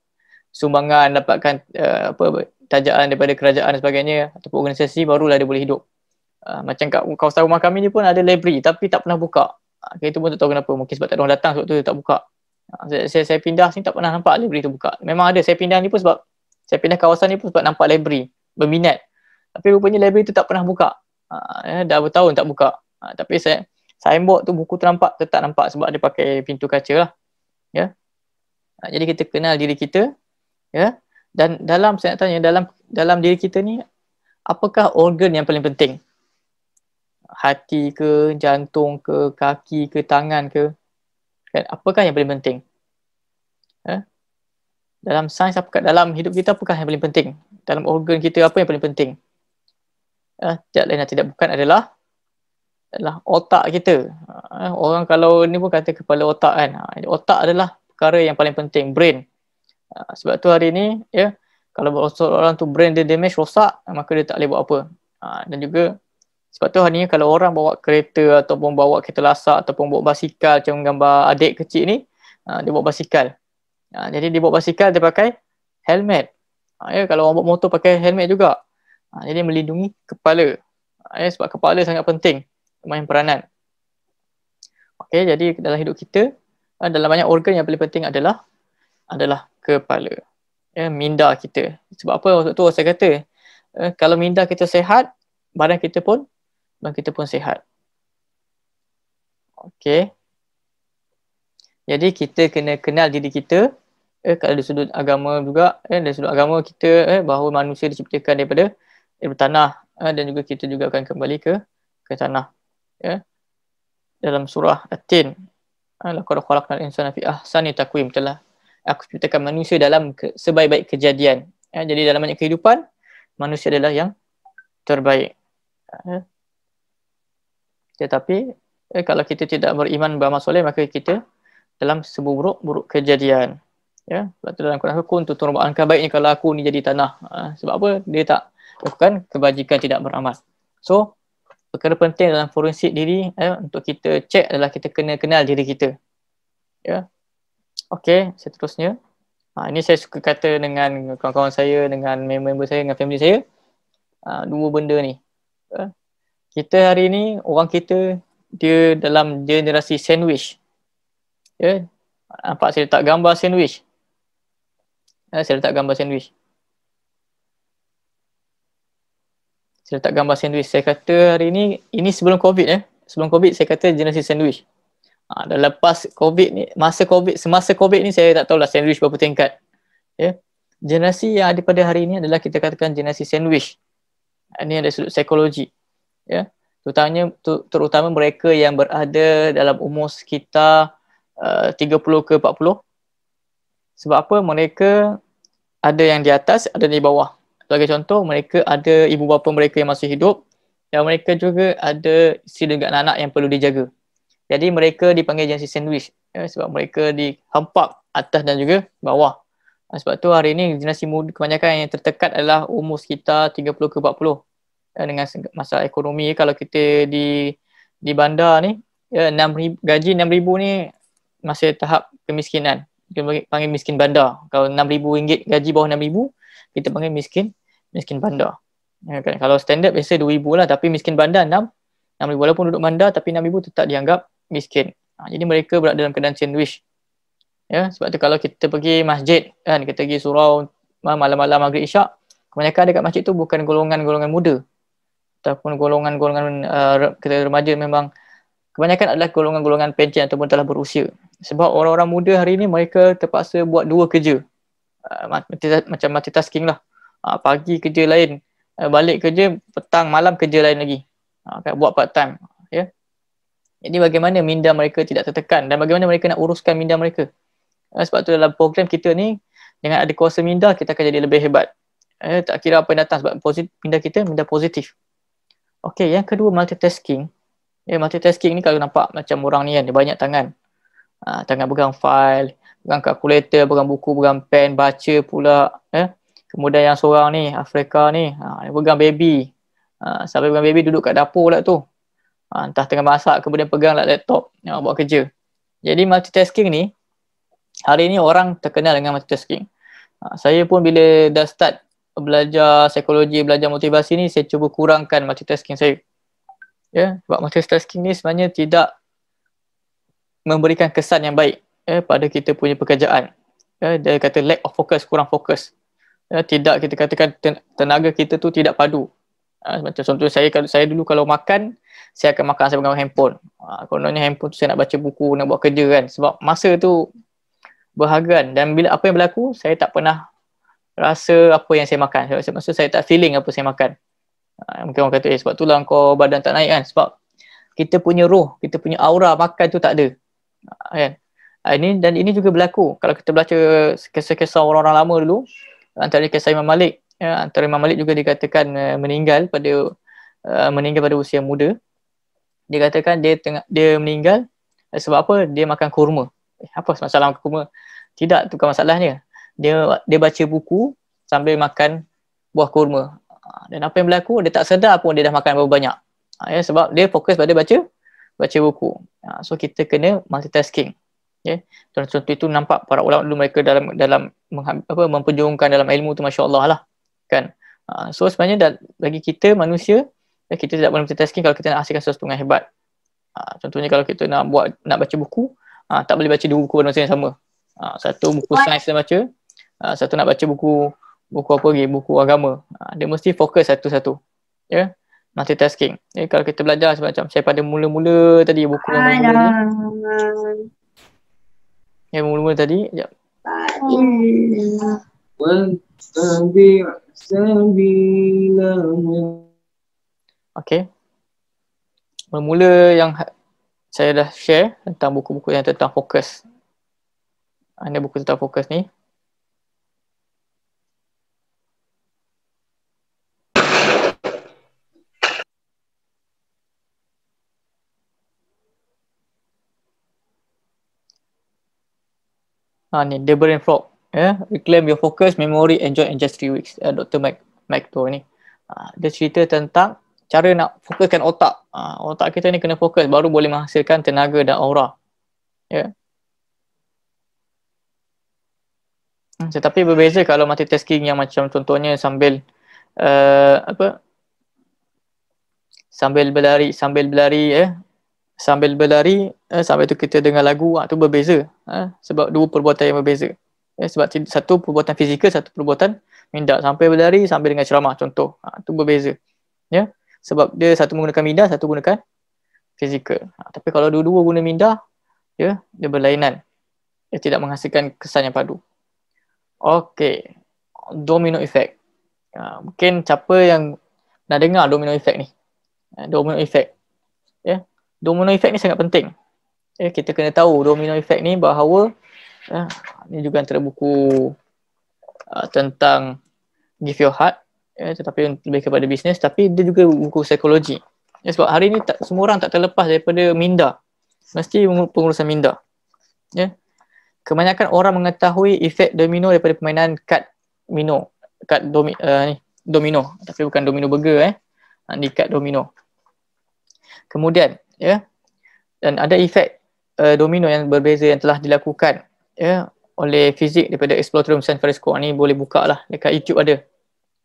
Speaker 1: sumbangan dapatkan uh, apa tajaan daripada kerajaan dan sebagainya ataupun organisasi barulah dia boleh hidup. Uh, macam kat kawasan rumah kami ni pun ada library tapi tak pernah buka. Okay, ah, itu pun tak tahu kenapa. Mungkin sebab tak ada orang datang sebab tu tak buka. Ah, saya, saya, saya pindah sini tak pernah nampak library tu buka. Memang ada saya pindah ni pun sebab saya pindah kawasan ni pun sebab nampak library berminat. Tapi rupanya library tu tak pernah buka. Ha, dah bertahun tak buka. Ha, tapi saya signboard tu buku tu nampak tetap nampak sebab dia pakai pintu kaca lah. Ya. Ha, jadi kita kenal diri kita ya dan dalam saya nak tanya dalam dalam diri kita ni apakah organ yang paling penting hati ke jantung ke kaki ke tangan ke kan apakah yang paling penting ya dalam sains apakah dalam hidup kita apakah yang paling penting dalam organ kita apa yang paling penting ya tidak lain tidak bukan adalah adalah otak kita. Ya, orang kalau ni pun kata kepala otak kan. Ha, otak adalah perkara yang paling penting, brain. Ah, sebab tu hari ni ya kalau orang tu brain dia damage rosak maka dia tak boleh buat apa ha, dan juga sebab tu hari ni kalau orang bawa kereta ataupun bawa kereta lasak ataupun bawa basikal macam gambar adik kecil ni ha, dia bawa basikal ha, jadi dia bawa basikal dia pakai helmet ha, ya kalau orang bawa motor pakai helmet juga ha, jadi melindungi kepala ha, ya, sebab kepala sangat penting main peranan okey jadi dalam hidup kita dalam banyak organ yang paling penting adalah adalah kepala ya minda kita sebab apa waktu tu saya kata eh, kalau minda kita sehat badan kita pun badan kita pun sehat okey jadi kita kena kenal diri kita eh kalau dari sudut agama juga eh dari sudut agama kita eh bahawa manusia diciptakan daripada daripada tanah eh, dan juga kita juga akan kembali ke ke tanah ya eh. dalam surah atin tin ah, laqad khalaqnal insana fi ahsani taqwim telah aku ciptakan manusia dalam ke, sebaik-baik kejadian. Ya, jadi dalam banyak kehidupan, manusia adalah yang terbaik. Ya. Tetapi eh, kalau kita tidak beriman beramal soleh maka kita dalam seburuk buruk kejadian. Ya, sebab tu dalam Quran aku untuk turun baiknya kalau aku ni jadi tanah. Ha, sebab apa? Dia tak bukan kebajikan tidak beramal. So, perkara penting dalam forensik diri eh, untuk kita cek adalah kita kena kenal diri kita. Ya, Okay, seterusnya. Ha, ini saya suka kata dengan kawan-kawan saya, dengan member-member saya, dengan family saya. Ha, dua benda ni. Ha, kita hari ni, orang kita, dia dalam generasi sandwich. Ya, nampak saya letak gambar sandwich. Ha, saya letak gambar sandwich. Saya letak gambar sandwich. Saya kata hari ni, ini sebelum COVID ya. Eh. Sebelum COVID, saya kata generasi sandwich. Ha, dan lepas COVID ni, masa COVID, semasa COVID ni saya tak tahu lah sandwich berapa tingkat. Ya. Yeah. Generasi yang ada pada hari ini adalah kita katakan generasi sandwich. Ini ada sudut psikologi. Ya. Yeah. Terutamanya, terutama mereka yang berada dalam umur sekitar eh, uh, 30 ke 40. Sebab apa? Mereka ada yang di atas, ada yang di bawah. Sebagai contoh, mereka ada ibu bapa mereka yang masih hidup dan mereka juga ada si dengan anak-anak yang perlu dijaga. Jadi mereka dipanggil jenis sandwich ya, sebab mereka dihempap atas dan juga bawah. Ha, sebab tu hari ini generasi muda kebanyakan yang tertekat adalah umur sekitar 30 ke 40 ya, dengan masa ekonomi kalau kita di di bandar ni ya, 6, gaji 6000 ni masih tahap kemiskinan. Kita panggil miskin bandar. Kalau 6000 ringgit gaji bawah 6000 kita panggil miskin miskin bandar. Ya, kan? Kalau standard biasa 2000 lah tapi miskin bandar 6 6000 walaupun duduk bandar tapi 6000 tetap dianggap miskin. Ha, jadi mereka berada dalam keadaan sandwich. Ya, sebab tu kalau kita pergi masjid kan, kita pergi surau malam-malam maghrib isyak, kebanyakan dekat masjid tu bukan golongan-golongan muda ataupun golongan-golongan uh, kita remaja memang kebanyakan adalah golongan-golongan pencen ataupun telah berusia. Sebab orang-orang muda hari ni mereka terpaksa buat dua kerja. Uh, macam multitasking lah. Uh, pagi kerja lain, uh, balik kerja, petang malam kerja lain lagi. Uh, buat part time. Jadi bagaimana minda mereka tidak tertekan dan bagaimana mereka nak uruskan minda mereka. Eh, sebab tu dalam program kita ni dengan ada kuasa minda kita akan jadi lebih hebat. Eh, tak kira apa yang datang sebab positif, minda kita minda positif. Okey, yang kedua multitasking. Eh, multitasking ni kalau nampak macam orang ni kan dia banyak tangan. Ha, tangan pegang file, pegang kalkulator, pegang buku, pegang pen, baca pula. Eh. Kemudian yang seorang ni, Afrika ni, ha, dia pegang baby. Ha, sampai pegang baby duduk kat dapur pula tu. Ha, entah tengah masak kemudian peganglah laptop ya, buat kerja. Jadi multitasking ni hari ni orang terkenal dengan multitasking. Ha, saya pun bila dah start belajar psikologi, belajar motivasi ni saya cuba kurangkan multitasking saya. Ya, sebab multitasking ni sebenarnya tidak memberikan kesan yang baik ya, pada kita punya pekerjaan. Ya, dia kata lack of focus, kurang fokus. Ya, tidak kita katakan tenaga kita tu tidak padu. Ha, macam contoh saya saya dulu kalau makan saya akan makan saya pegang handphone. Ha, kononnya handphone tu saya nak baca buku, nak buat kerja kan. Sebab masa tu berharga kan. Dan bila apa yang berlaku, saya tak pernah rasa apa yang saya makan. Sebab masa saya tak feeling apa saya makan. Ha, mungkin orang kata, eh sebab tu lah kau badan tak naik kan. Sebab kita punya roh, kita punya aura makan tu tak ada. Ha, kan? Ha, ini, dan ini juga berlaku. Kalau kita belajar kisah-kisah orang-orang lama dulu, antara kisah Imam Malik, ya, antara Imam Malik juga dikatakan uh, meninggal pada Uh, meninggal pada usia muda dia katakan dia tengah dia meninggal uh, sebab apa dia makan kurma eh, apa masalah makan kurma tidak tu masalahnya dia dia baca buku sambil makan buah kurma ah, dan apa yang berlaku dia tak sedar pun dia dah makan berapa banyak ah, ya sebab dia fokus pada baca baca buku ah, so kita kena multitasking ya contoh itu nampak para ulama dulu mereka dalam dalam apa memperjuangkan dalam ilmu tu masya-Allah lah kan so sebenarnya bagi kita manusia Ya, kita tidak boleh multitasking kalau kita nak hasilkan sesuatu yang hebat. Ha, contohnya kalau kita nak buat nak baca buku, ha, tak boleh baca dua buku pada masa yang sama. Ha, satu buku sains dia baca, ha, satu nak baca buku buku apa lagi, buku agama. Ha, dia mesti fokus satu-satu. Ya, multitasking. Ya, kalau kita belajar macam saya pada mula-mula tadi buku yang mula-mula ni. Ya, mula-mula tadi, sekejap. Sembilan Okay. Bermula yang ha- saya dah share tentang buku-buku yang tentang fokus. Ada buku tentang fokus ni. Ah, ni, The Brain Frog. Yeah? Reclaim your focus, memory, enjoy in just three weeks. Uh, Dr. Mac, Mac Tour ni. Ah, dia cerita tentang cara nak fokuskan otak. Uh, otak kita ni kena fokus baru boleh menghasilkan tenaga dan aura. Ya. Yeah. Hmm, tetapi berbeza kalau mati multitasking yang macam contohnya sambil uh, apa? Sambil berlari, sambil berlari eh sambil berlari eh, sampai tu kita dengar lagu ah tu berbeza eh, sebab dua perbuatan yang berbeza eh, sebab satu perbuatan fizikal satu perbuatan minda sampai berlari sambil dengan ceramah contoh ah tu berbeza ya yeah? sebab dia satu menggunakan minda satu gunakan fizikal ha, tapi kalau dua-dua guna minda ya dia berlainan dia tidak menghasilkan kesan yang padu okey domino effect ha, mungkin siapa yang nak dengar domino effect ni ha, domino effect ya domino effect ni sangat penting eh kita kena tahu domino effect ni bahawa ya, ini juga antara buku uh, tentang give your heart ya, tetapi lebih kepada bisnes tapi dia juga buku psikologi ya, sebab hari ni tak, semua orang tak terlepas daripada minda mesti pengurusan minda ya. kebanyakan orang mengetahui efek domino daripada permainan kad mino kad domi, uh, ni, domino tapi bukan domino burger eh ha, ni kad domino kemudian ya dan ada efek uh, domino yang berbeza yang telah dilakukan ya oleh fizik daripada Explotorium San Francisco ha, ni boleh buka lah dekat YouTube ada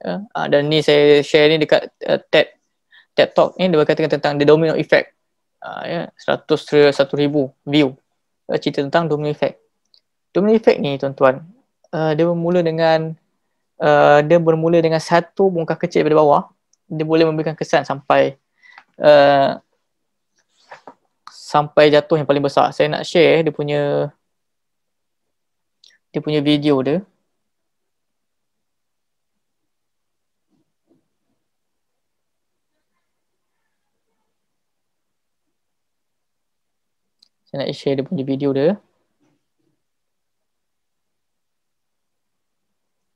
Speaker 1: ya. Uh, dan ni saya share ni dekat uh, TED TED Talk ni dia berkaitan tentang the domino effect. Uh, ya, yeah, 100 view. Uh, cerita tentang domino effect. Domino effect ni tuan-tuan, uh, dia bermula dengan uh, dia bermula dengan satu bongkah kecil pada bawah, dia boleh memberikan kesan sampai uh, sampai jatuh yang paling besar. Saya nak share dia punya dia punya video dia. Saya nak share dia punya video dia.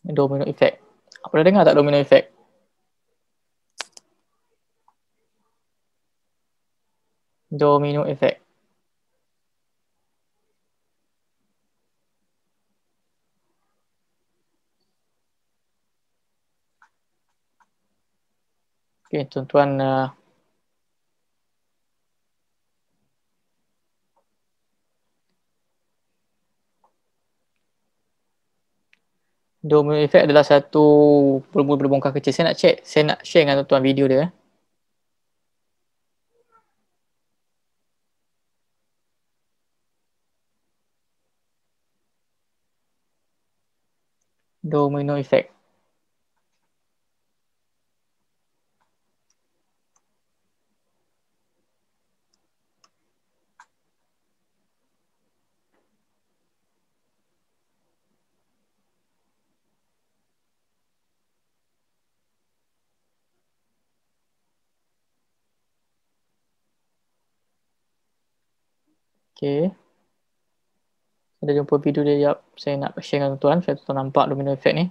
Speaker 1: 2 domino effect. Apa dah dengar tak domino effect? Domino effect. Okay, tuan-tuan uh, Domino effect adalah satu pelumbuh berbongkar kecil. Saya nak check, saya nak share dengan tuan-tuan video dia. Eh. Domino effect. Okay. Saya jumpa video dia yap. Saya nak share dengan tuan-tuan. Saya tuan nampak domino effect ni.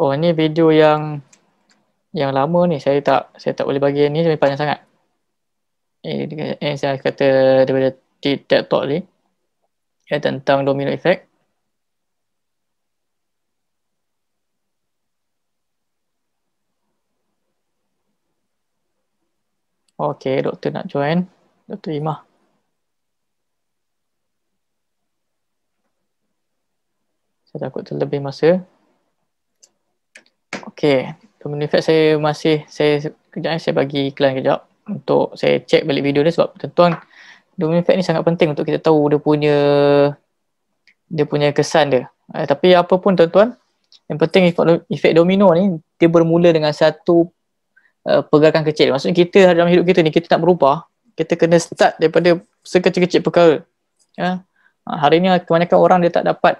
Speaker 1: Oh, ni video yang yang lama ni saya tak saya tak boleh bagi yang ni sampai panjang sangat. Eh, eh saya kata daripada TikTok ni ya tentang domino effect Okey, doktor nak join. Doktor ima. Saya takut terlebih masa. Okey, domino effect saya masih saya kejap eh, saya bagi iklan kejap untuk saya check balik video ni sebab tentuan domain effect ni sangat penting untuk kita tahu dia punya dia punya kesan dia. Uh, tapi apa pun tuan-tuan, yang penting effect domino ni dia bermula dengan satu uh, pergerakan kecil. Maksudnya kita dalam hidup kita ni kita tak berubah, kita kena start daripada sekecil-kecil perkara. Ya. Uh, hari ni kebanyakan orang dia tak dapat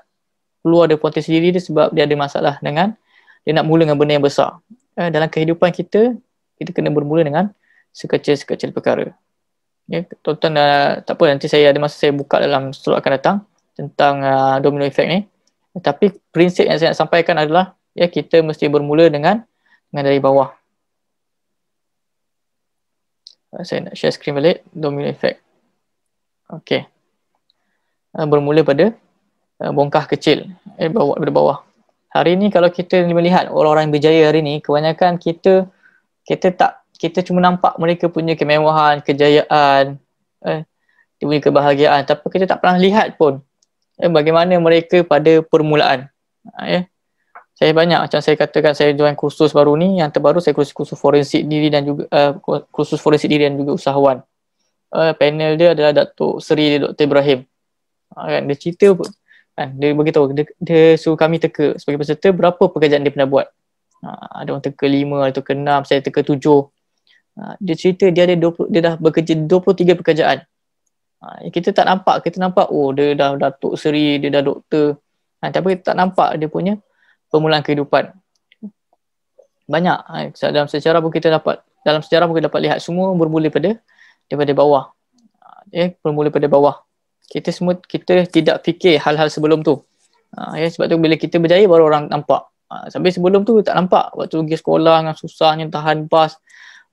Speaker 1: keluar dari potensi diri dia sebab dia ada masalah dengan dia nak mula dengan benda yang besar. Uh, dalam kehidupan kita, kita kena bermula dengan sekecil-sekecil perkara. Okay, tuan-tuan dah, uh, tak apa nanti saya ada masa saya buka dalam slot akan datang tentang uh, domino effect ni. Tapi prinsip yang saya nak sampaikan adalah ya kita mesti bermula dengan dengan dari bawah. Uh, saya nak share screen balik domino effect. Okey. Uh, bermula pada uh, bongkah kecil eh bawah dari bawah. Hari ni kalau kita melihat orang-orang berjaya hari ni kebanyakan kita kita tak kita cuma nampak mereka punya kemewahan, kejayaan, eh, dia punya kebahagiaan tapi kita tak pernah lihat pun eh, bagaimana mereka pada permulaan. Eh. Saya banyak macam saya katakan saya join kursus baru ni, yang terbaru saya kursus-kursus forensik diri dan juga uh, kursus forensik diri dan juga usahawan. Uh, panel dia adalah Datuk Seri Dr. Ibrahim. Uh, kan, dia cerita kan, dia beritahu, dia, dia suruh kami teka sebagai peserta berapa pekerjaan dia pernah buat. Uh, ada orang teka lima, ada teka enam, saya teka tujuh. Ha, dia cerita dia ada 20, dia dah bekerja 23 pekerjaan. Ha, kita tak nampak, kita nampak oh dia dah datuk seri, dia dah doktor. Ha, tapi kita tak nampak dia punya permulaan kehidupan. Banyak ha, dalam sejarah pun kita dapat dalam sejarah pun kita dapat lihat semua bermula pada daripada bawah. Ha, eh, bermula pada bawah. Kita semua kita tidak fikir hal-hal sebelum tu. Ha, ya, sebab tu bila kita berjaya baru orang nampak. Ha, sampai sebelum tu tak nampak waktu pergi sekolah dengan susahnya tahan pas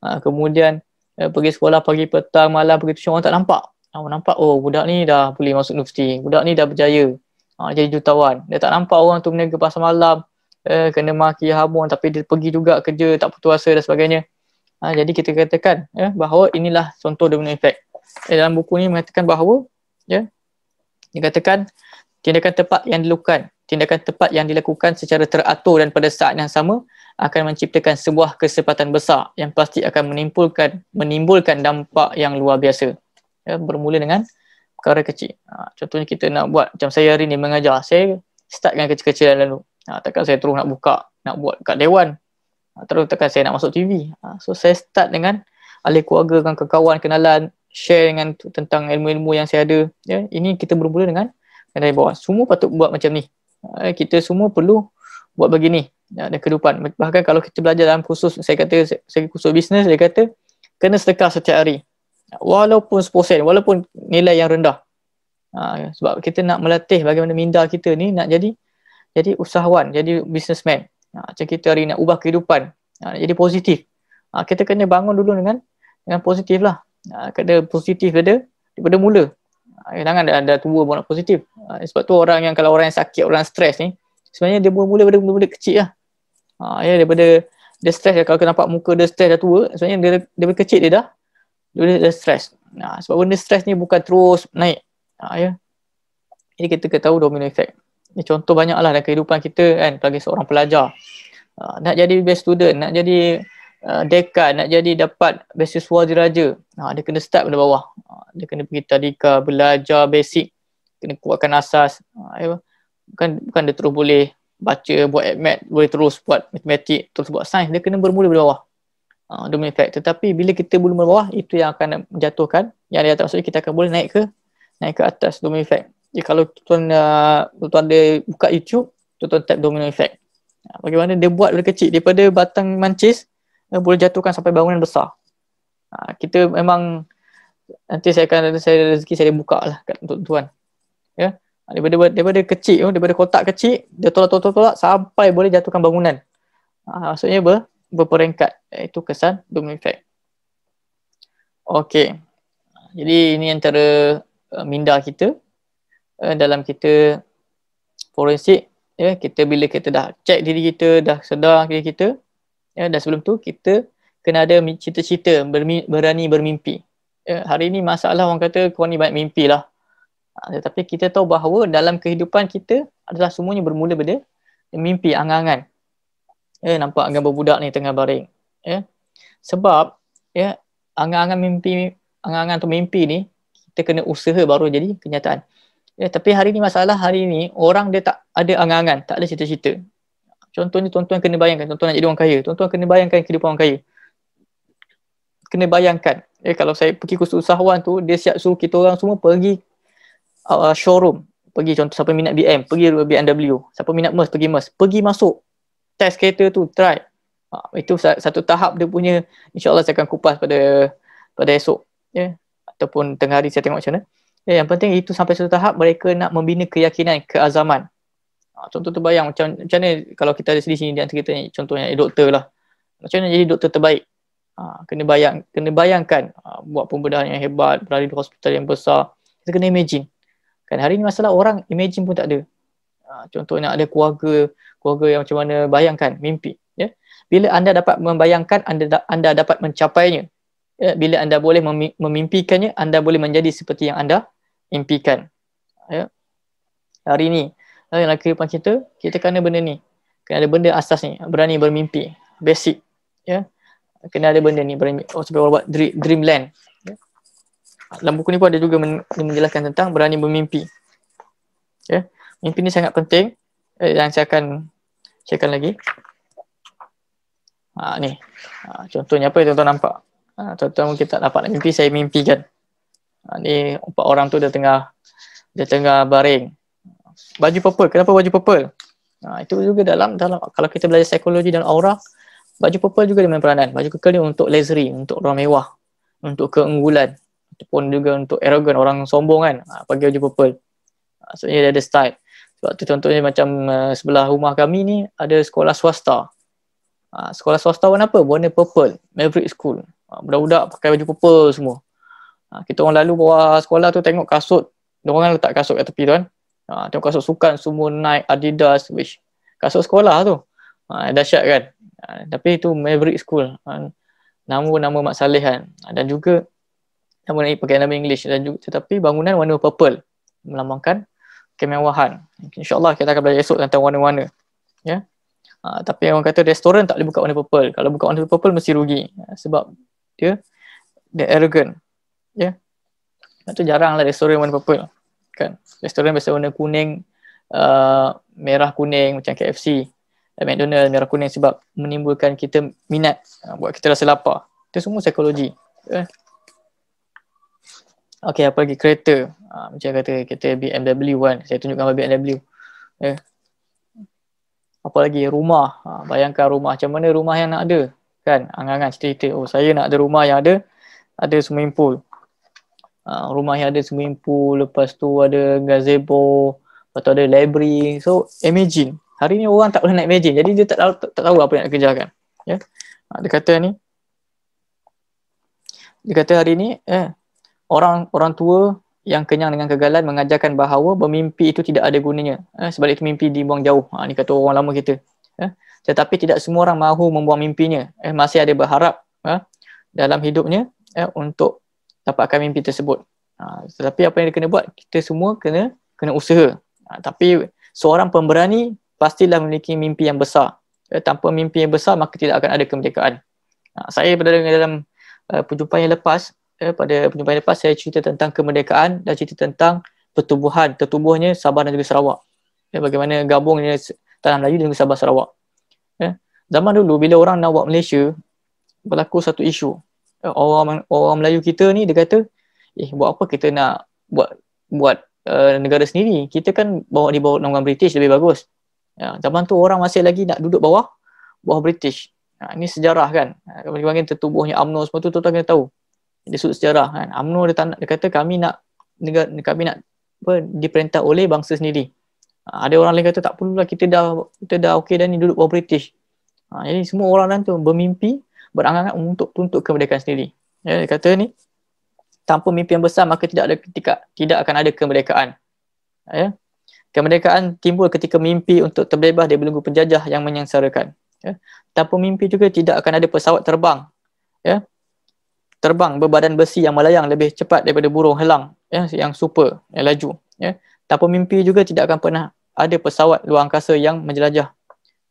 Speaker 1: ha, kemudian eh, pergi sekolah pagi petang malam pergi tuition orang tak nampak ha, orang nampak oh budak ni dah boleh masuk universiti budak ni dah berjaya ha, jadi jutawan dia tak nampak orang tu berniaga pasal malam eh, kena maki habun tapi dia pergi juga kerja tak putus asa dan sebagainya ha, jadi kita katakan eh, bahawa inilah contoh domino effect eh, dalam buku ni mengatakan bahawa ya, dia katakan tindakan tepat yang dilakukan tindakan tepat yang dilakukan secara teratur dan pada saat yang sama akan menciptakan sebuah kesempatan besar yang pasti akan menimbulkan menimbulkan dampak yang luar biasa. Ya, bermula dengan perkara kecil. Ha, contohnya kita nak buat macam saya hari ni mengajar, saya start dengan kecil-kecil dulu. Ha, takkan saya terus nak buka, nak buat kat dewan. Ha, terus takkan saya nak masuk TV. Ha, so saya start dengan ahli keluarga dengan kawan kenalan share dengan tentang ilmu-ilmu yang saya ada. Ya, ini kita bermula dengan dari bawah. Semua patut buat macam ni. Ha, kita semua perlu buat begini ya, dan kehidupan bahkan kalau kita belajar dalam khusus saya kata saya khusus bisnes saya kata kena sedekah setiap hari ya, walaupun 10% walaupun nilai yang rendah ha, sebab kita nak melatih bagaimana minda kita ni nak jadi jadi usahawan jadi businessman ha, macam kita hari nak ubah kehidupan ha, jadi positif ha, kita kena bangun dulu dengan dengan positif lah ha, kena positif pada daripada mula ha, jangan ada, ada tua pun nak positif ha, sebab tu orang yang kalau orang yang sakit orang stres ni sebenarnya dia mula-mula daripada mula-mula kecil lah ha, ya daripada dia stres kalau kau nampak muka dia stress, dah tua sebenarnya dia daripada kecil dia dah dia boleh stress. ha, sebab benda stress ni bukan terus naik ha, ya jadi kita kena tahu domino effect ni contoh banyak lah dalam kehidupan kita kan sebagai seorang pelajar ha, nak jadi best student nak jadi uh, dekan nak jadi dapat beasiswa diraja ha, dia kena start benda bawah ha, dia kena pergi tadika belajar basic kena kuatkan asas ha, ya bukan bukan dia terus boleh baca buat admat boleh terus buat matematik terus buat sains dia kena bermula dari bawah uh, ah, domain factor tetapi bila kita bermula dari bawah itu yang akan jatuhkan, yang dia maksudnya kita akan boleh naik ke naik ke atas domain effect jadi kalau tuan uh, ah, tuan dia buka YouTube tuan, -tuan tap domino effect uh, ah, bagaimana dia buat dari kecil daripada batang mancis uh, boleh jatuhkan sampai bangunan besar uh, kita memang nanti saya akan saya rezeki saya buka lah kat, untuk tuan ya yeah? Ha, daripada daripada kecil tu oh, daripada kotak kecil dia tolak tolak tolak sampai boleh jatuhkan bangunan uh, maksudnya ber, berperingkat eh, itu kesan domino effect okey jadi ini antara uh, minda kita uh, dalam kita forensik ya yeah, kita bila kita dah check diri kita dah sedar diri kita ya yeah, dan sebelum tu kita kena ada cita-cita berani bermimpi ya, hari ni masalah orang kata kau ni banyak mimpi lah Ha, tetapi kita tahu bahawa dalam kehidupan kita adalah semuanya bermula pada mimpi angangan. eh ya, nampak gambar budak ni tengah baring ya sebab ya angan-angan mimpi angangan angan atau mimpi ni kita kena usaha baru jadi kenyataan ya tapi hari ni masalah hari ni orang dia tak ada angangan, tak ada cita-cita contohnya tuan-tuan kena bayangkan tuan-tuan nak jadi orang kaya tuan-tuan kena bayangkan kehidupan orang kaya kena bayangkan Eh, kalau saya pergi kursus usahawan tu dia siap suruh kita orang semua pergi uh, showroom pergi contoh siapa minat BM pergi BMW siapa minat Merc pergi Merc pergi masuk test kereta tu try ha, itu satu tahap dia punya insya Allah saya akan kupas pada pada esok ya yeah. ataupun tengah hari saya tengok macam mana yeah, yang penting itu sampai satu tahap mereka nak membina keyakinan keazaman ha, contoh terbayang macam macam ni kalau kita ada di sini di antara kita ni contohnya eh, doktor lah macam mana jadi doktor terbaik ha, kena bayang kena bayangkan ha, buat pembedahan yang hebat berada di hospital yang besar kita kena imagine Kan hari ni masalah orang imagine pun tak ada. Ha, contoh nak ada keluarga, keluarga yang macam mana bayangkan mimpi. Ya? Bila anda dapat membayangkan, anda, anda dapat mencapainya. Ya? Bila anda boleh memimpikannya, anda boleh menjadi seperti yang anda impikan. Ya? Hari ni, hari nak kehidupan kita, kita kena benda ni. Kena ada benda asas ni, berani bermimpi. Basic. Ya? Kena ada benda ni, berani, oh, sebab orang buat dream, dreamland dalam buku ni pun ada juga men- menjelaskan tentang berani bermimpi. Ya, yeah. mimpi ni sangat penting eh, yang saya akan saya akan lagi. Ha, ni. Ha, contohnya apa tuan-tuan nampak? Ha, tuan-tuan mungkin tak dapat mimpi saya mimpikan. Ha, ni empat orang tu dia tengah dia tengah baring. Baju purple. Kenapa baju purple? Ha, itu juga dalam dalam kalau kita belajar psikologi dan aura, baju purple juga dia main peranan. Baju kekal ni untuk luxury, untuk orang mewah, untuk keunggulan ataupun juga untuk arrogant orang sombong kan uh, ah, pagi baju purple ah, maksudnya dia ada style sebab tu contohnya macam uh, sebelah rumah kami ni ada sekolah swasta uh, sekolah swasta warna apa? warna purple Maverick School uh, budak-budak pakai baju purple semua uh, kita orang lalu bawah sekolah tu tengok kasut diorang kan letak kasut kat tepi tu kan uh, tengok kasut sukan semua naik Adidas which kasut sekolah tu uh, dahsyat kan uh, tapi itu Maverick School uh, nama-nama Mak Saleh kan uh, dan juga nama lain pakai nama English dan juga tetapi bangunan warna purple melambangkan kemewahan. Insya-Allah kita akan belajar esok tentang warna-warna. Ya. Yeah? Uh, tapi orang kata restoran tak boleh buka warna purple. Kalau buka warna purple mesti rugi uh, sebab dia dia arrogant. Ya. Yeah? Itu jaranglah restoran warna purple. Kan? Restoran biasa warna kuning uh, merah kuning macam KFC dan McDonald's merah kuning sebab menimbulkan kita minat uh, buat kita rasa lapar. Itu semua psikologi. Ya. Yeah? Okay, apa lagi kereta? Ha, macam yang kata kereta BMW kan. Saya tunjukkan apa BMW. Eh. Apa lagi rumah? Ha, bayangkan rumah macam mana rumah yang nak ada? Kan? Angan-angan cerita. Oh, saya nak ada rumah yang ada ada swimming pool. Ha, rumah yang ada swimming pool, lepas tu ada gazebo, lepas tu ada library. So, imagine. Hari ni orang tak boleh nak imagine. Jadi dia tak tahu, tak, tak tahu apa yang nak kerjakan. Ya. Yeah? Ha, dia kata ni dia kata hari ni eh, orang orang tua yang kenyang dengan kegagalan mengajarkan bahawa bermimpi itu tidak ada gunanya eh, sebab itu mimpi dibuang jauh ha, ini kata orang lama kita eh, tetapi tidak semua orang mahu membuang mimpinya eh, masih ada berharap eh, dalam hidupnya eh, untuk dapatkan mimpi tersebut ha, tetapi apa yang dia kena buat kita semua kena kena usaha ha, tapi seorang pemberani pastilah memiliki mimpi yang besar eh, tanpa mimpi yang besar maka tidak akan ada kemerdekaan ha, saya berada dalam uh, eh, perjumpaan yang lepas eh, pada penyampaian lepas saya cerita tentang kemerdekaan dan cerita tentang pertumbuhan tertumbuhnya Sabah dan juga Sarawak. Eh, bagaimana gabungnya tanah Melayu dengan Sabah Sarawak. Eh, zaman dulu bila orang nak buat Malaysia berlaku satu isu. Eh, orang orang Melayu kita ni dia kata eh buat apa kita nak buat buat uh, negara sendiri? Kita kan bawa di bawah naungan British lebih bagus. Ya, zaman tu orang masih lagi nak duduk bawah bawah British. Ha, ini sejarah kan. Ha, Bagaimana tertubuhnya UMNO semua tu tu tak kena tahu di sudut sejarah kan UMNO dia tak nak, dia kata kami nak negara kami nak apa diperintah oleh bangsa sendiri. Ha, ada orang lain kata tak perlu lah kita dah kita dah okey dah ni duduk bawah British. Ha, jadi semua orang lain tu bermimpi berangan-angan untuk tuntut kemerdekaan sendiri. Ya, dia kata ni tanpa mimpi yang besar maka tidak ada ketika tidak akan ada kemerdekaan. Ya. Kemerdekaan timbul ketika mimpi untuk terbebas dari belenggu penjajah yang menyengsarakan. Ya. Tanpa mimpi juga tidak akan ada pesawat terbang. Ya terbang berbadan besi yang melayang lebih cepat daripada burung helang ya yang super yang laju ya tanpa mimpi juga tidak akan pernah ada pesawat luar angkasa yang menjelajah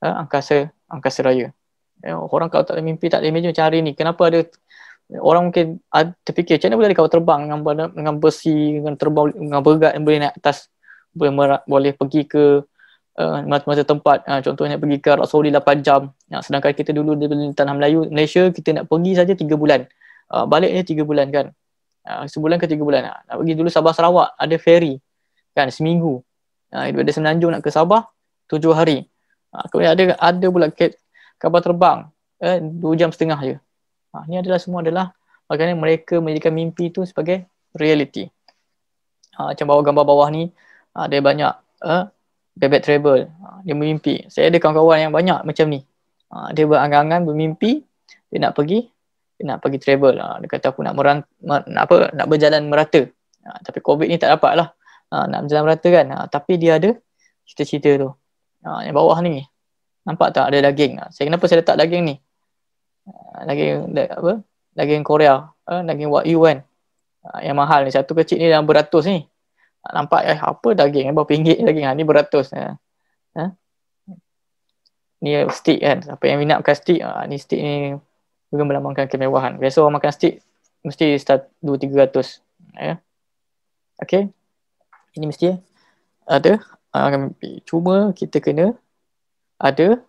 Speaker 1: ya, angkasa angkasa raya ya, orang kalau tak ada mimpi tak ada imagine macam hari ni kenapa ada orang mungkin ada, terfikir macam mana boleh kau terbang dengan dengan besi dengan terbang dengan bergat yang boleh naik atas boleh merak, boleh pergi ke uh, eh, masa tempat uh, contohnya pergi ke Arab Saudi 8 jam ya, sedangkan kita dulu di tanah Melayu Malaysia kita nak pergi saja 3 bulan uh, baliknya tiga bulan kan uh, sebulan ke tiga bulan uh, nak pergi dulu Sabah Sarawak ada ferry kan seminggu uh, dari Semenanjung nak ke Sabah tujuh hari uh, kemudian ada ada pula kapal terbang eh, dua jam setengah je uh, ini adalah semua adalah bagaimana mereka menjadikan mimpi itu sebagai reality uh, macam bawah gambar bawah ni uh, ada banyak uh, bebek travel uh, dia mimpi saya ada kawan-kawan yang banyak macam ni uh, dia berangan-angan bermimpi dia nak pergi nak pergi travel ha, dia kata aku nak merang nak apa nak berjalan merata ha, tapi covid ni tak dapat lah ha, nak berjalan merata kan ha, tapi dia ada cerita-cerita tu ha, yang bawah ni nampak tak ada daging ha, saya kenapa saya letak daging ni ha, daging da, apa daging Korea ha, daging Wagyu kan ha, yang mahal ni satu kecil ni dalam beratus ni ha, nampak eh apa daging eh, berapa daging ha, ni beratus ha. ha. ni steak kan siapa yang minat makan steak ha, ni steak ni juga melambangkan kemewahan. Biasa orang makan steak mesti start 2 300 ya. okay? Ini mesti ya. ada uh, cuma kita kena ada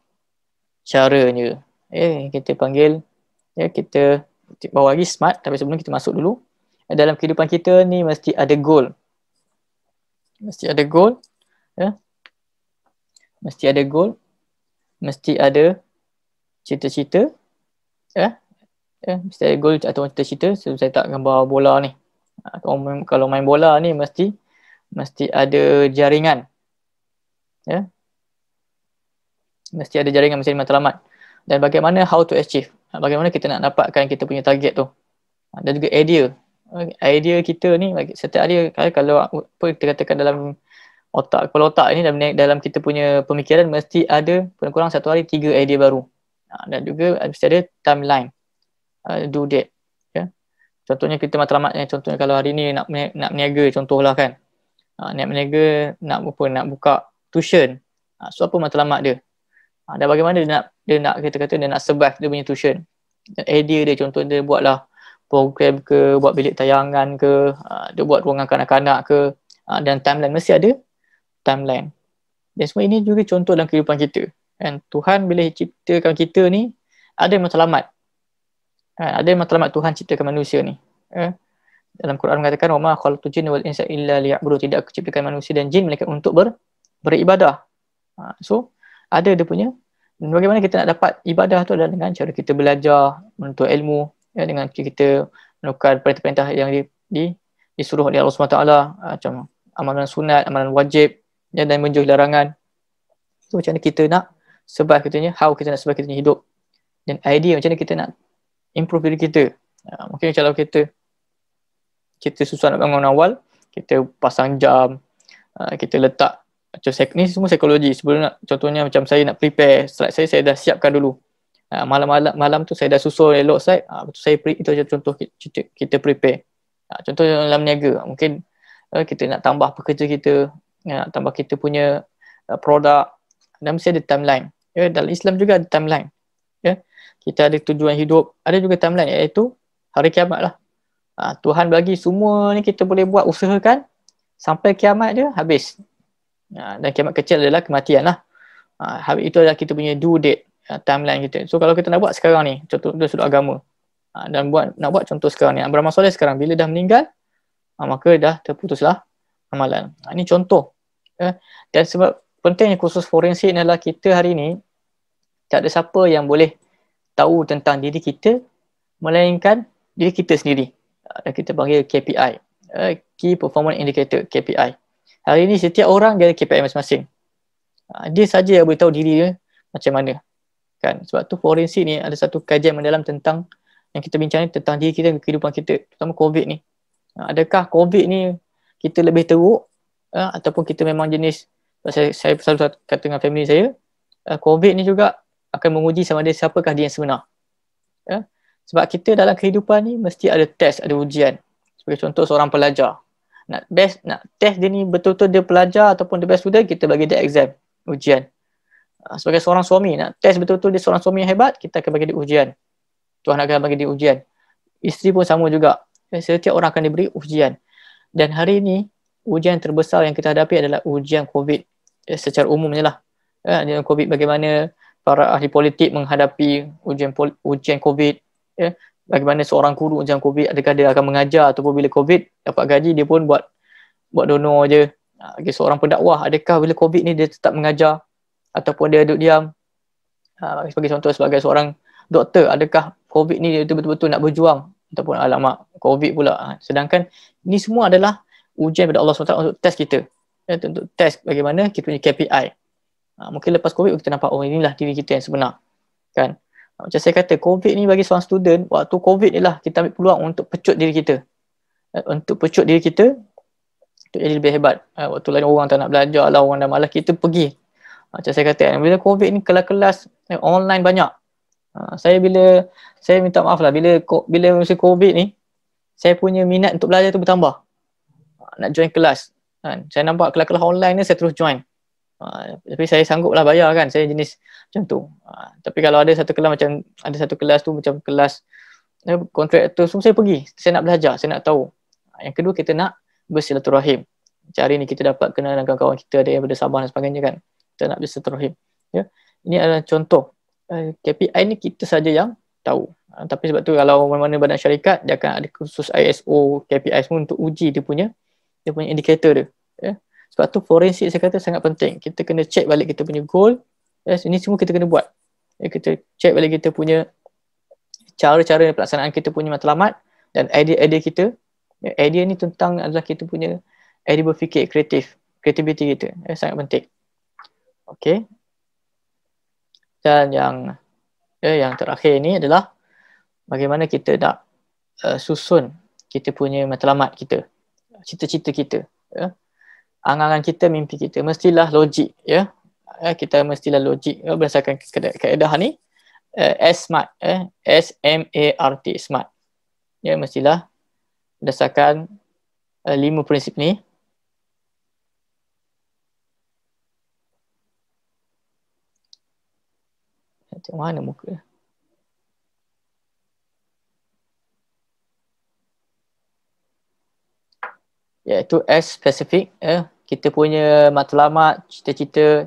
Speaker 1: caranya. Eh kita panggil ya kita bawa lagi smart tapi sebelum kita masuk dulu dalam kehidupan kita ni mesti ada goal. Mesti ada goal ya. Mesti ada goal. Mesti ada cita-cita eh, eh mesti ada gol atau mesti cerita sebab saya tak gambar bola ni. Ha, kalau main, kalau main bola ni mesti mesti ada jaringan. Ya. Eh? Mesti ada jaringan mesti ada matlamat. Dan bagaimana how to achieve? Ha, bagaimana kita nak dapatkan kita punya target tu? Ha, dan juga idea. Idea kita ni setiap idea kalau, kalau apa kita katakan dalam otak kepala otak ni dalam, dalam kita punya pemikiran mesti ada kurang satu hari tiga idea baru. Ha, dan juga eh, mesti ada timeline uh, due date ya contohnya kita matlamat yang contohnya kalau hari ni nak nak berniaga contohlah kan uh, nak berniaga nak apa nak buka tuition uh, so apa matlamat dia uh, dan bagaimana dia nak dia nak kita kata dia nak survive dia punya tuition idea eh, dia contohnya dia buatlah program ke buat bilik tayangan ke uh, dia buat ruangan kanak-kanak ke uh, dan timeline mesti ada timeline dan semua ini juga contoh dalam kehidupan kita kan Tuhan bila ciptakan kita ni ada yang matlamat kan ha, ada yang matlamat Tuhan ciptakan manusia ni kan dalam Quran mengatakan wama khalaqtu jinna wal insa illa liya'budu tidak aku ciptakan manusia dan jin melainkan untuk ber, beribadah ha, so ada dia punya dan bagaimana kita nak dapat ibadah tu adalah dengan cara kita belajar menuntut ilmu ya, dengan kita menukar perintah-perintah yang di, di, disuruh oleh Allah SWT ha, macam amalan sunat, amalan wajib ya, dan menjauh larangan. So macam mana kita nak sebab kita how kita nak sebab kita hidup dan idea macam mana kita nak improve diri kita ha, mungkin kalau kita kita susah nak bangun awal kita pasang jam ha, kita letak macam ni semua psikologi sebelum nak contohnya macam saya nak prepare slide saya saya dah siapkan dulu ha, malam-malam malam tu saya dah susun elok slide ha, saya pre, itu aja contoh kita, kita prepare ha, contoh dalam niaga mungkin ha, kita nak tambah pekerja kita nak tambah kita punya uh, produk dan mesti ada timeline ya dalam Islam juga ada timeline ya kita ada tujuan hidup ada juga timeline iaitu hari kiamat lah ha, Tuhan bagi semua ni kita boleh buat usahakan sampai kiamat dia habis ha, dan kiamat kecil adalah kematian lah ha, itu adalah kita punya due date ha, timeline kita so kalau kita nak buat sekarang ni contoh dari sudut agama ha, dan buat nak buat contoh sekarang ni Abraham Saleh sekarang bila dah meninggal ha, maka dah terputuslah amalan ha, ini contoh ya. dan sebab pentingnya kursus forensik adalah kita hari ini tak ada siapa yang boleh tahu tentang diri kita melainkan diri kita sendiri. Uh, kita panggil KPI. Uh, ah, Key Performance Indicator, KPI. Hari ini setiap orang dia ada KPI masing-masing. Uh, dia saja yang boleh tahu diri dia macam mana. Kan? Sebab tu forensik ni ada satu kajian mendalam tentang yang kita bincang ni tentang diri kita dan kehidupan kita terutama COVID ni. Uh, adakah COVID ni kita lebih teruk uh, ataupun kita memang jenis saya, saya selalu kata dengan family saya uh, COVID ni juga akan menguji sama ada siapakah dia yang sebenar ya? sebab kita dalam kehidupan ni mesti ada test, ada ujian sebagai contoh seorang pelajar nak best nak test dia ni betul-betul dia pelajar ataupun the best student kita bagi dia exam ujian ah, sebagai seorang suami nak test betul-betul dia seorang suami yang hebat kita akan bagi dia ujian Tuhan akan bagi dia ujian isteri pun sama juga ya, setiap orang akan diberi ujian dan hari ini ujian terbesar yang kita hadapi adalah ujian covid ya, secara umumnya lah ya, COVID bagaimana para ahli politik menghadapi ujian ujian COVID ya, bagaimana seorang guru ujian COVID adakah dia akan mengajar ataupun bila COVID dapat gaji dia pun buat buat dono je okay, ha, seorang pendakwah adakah bila COVID ni dia tetap mengajar ataupun dia duduk diam ha, sebagai contoh sebagai seorang doktor adakah COVID ni dia betul-betul nak berjuang ataupun alamak COVID pula ha, sedangkan ni semua adalah ujian daripada Allah SWT untuk test kita ya, untuk test bagaimana kita punya KPI. Ha, ah, mungkin lepas COVID kita nampak oh inilah diri kita yang sebenar. Kan? Ha, macam saya kata COVID ni bagi seorang student waktu COVID ni lah kita ambil peluang untuk pecut diri kita. Eh, untuk pecut diri kita untuk jadi lebih hebat. Ha, waktu lain orang tak nak belajar lah orang dah malas kita pergi. Ha, macam saya kata kan, bila COVID ni kelas-kelas eh, online banyak. Ha, saya bila saya minta maaf lah bila bila masa COVID ni saya punya minat untuk belajar tu bertambah. Ha, nak join kelas kan saya nampak kelas-kelas online ni saya terus join uh, tapi saya sanggup lah bayar kan saya jenis macam tu uh, tapi kalau ada satu kelas macam ada satu kelas tu macam kelas uh, kontrak tu semua saya pergi saya nak belajar saya nak tahu uh, yang kedua kita nak bersilaturahim cari ni kita dapat kenal dengan kawan-kawan kita ada yang Sabah dan sebagainya kan kita nak bersilaturahim ya ini adalah contoh eh, KPI ni kita saja yang tahu. Tapi sebab tu kalau mana-mana badan syarikat dia akan ada khusus ISO KPI semua untuk uji dia punya dia punya indikator dia ya sebab tu forensik saya kata sangat penting kita kena check balik kita punya goal yes ya, ini semua kita kena buat ya kita check balik kita punya cara-cara pelaksanaan kita punya matlamat dan idea-idea kita yeah, idea ni tentang adalah kita punya idea berfikir kreatif kreativiti kita yeah, sangat penting okey dan yang yeah, yang terakhir ni adalah bagaimana kita nak uh, susun kita punya matlamat kita cita-cita kita ya angan kita mimpi kita mestilah logik ya, ya kita mestilah logik ya, berdasarkan keadaan ni uh, smart eh s m a r t smart ya mestilah berdasarkan uh, lima prinsip ni Tengok mana muka iaitu S specific eh. kita punya matlamat, cita-cita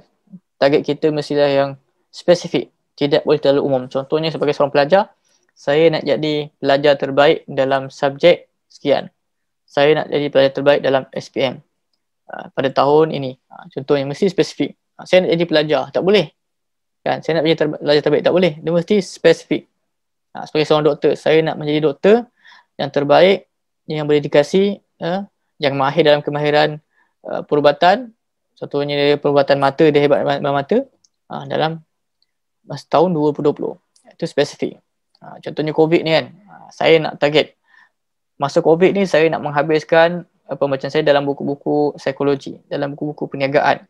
Speaker 1: target kita mestilah yang spesifik tidak boleh terlalu umum contohnya sebagai seorang pelajar saya nak jadi pelajar terbaik dalam subjek sekian saya nak jadi pelajar terbaik dalam SPM uh, ah, pada tahun ini uh, contohnya mesti spesifik uh, ah, saya nak jadi pelajar tak boleh kan saya nak jadi terba- pelajar terbaik tak boleh dia mesti spesifik uh, sebagai seorang doktor saya nak menjadi doktor yang terbaik yang boleh dikasih uh, yang mahir dalam kemahiran uh, perubatan satunya dari perubatan mata dia hebat dalam mata uh, dalam masa tahun 2020 itu spesifik uh, contohnya covid ni kan uh, saya nak target masa covid ni saya nak menghabiskan apa macam saya dalam buku-buku psikologi dalam buku-buku perniagaan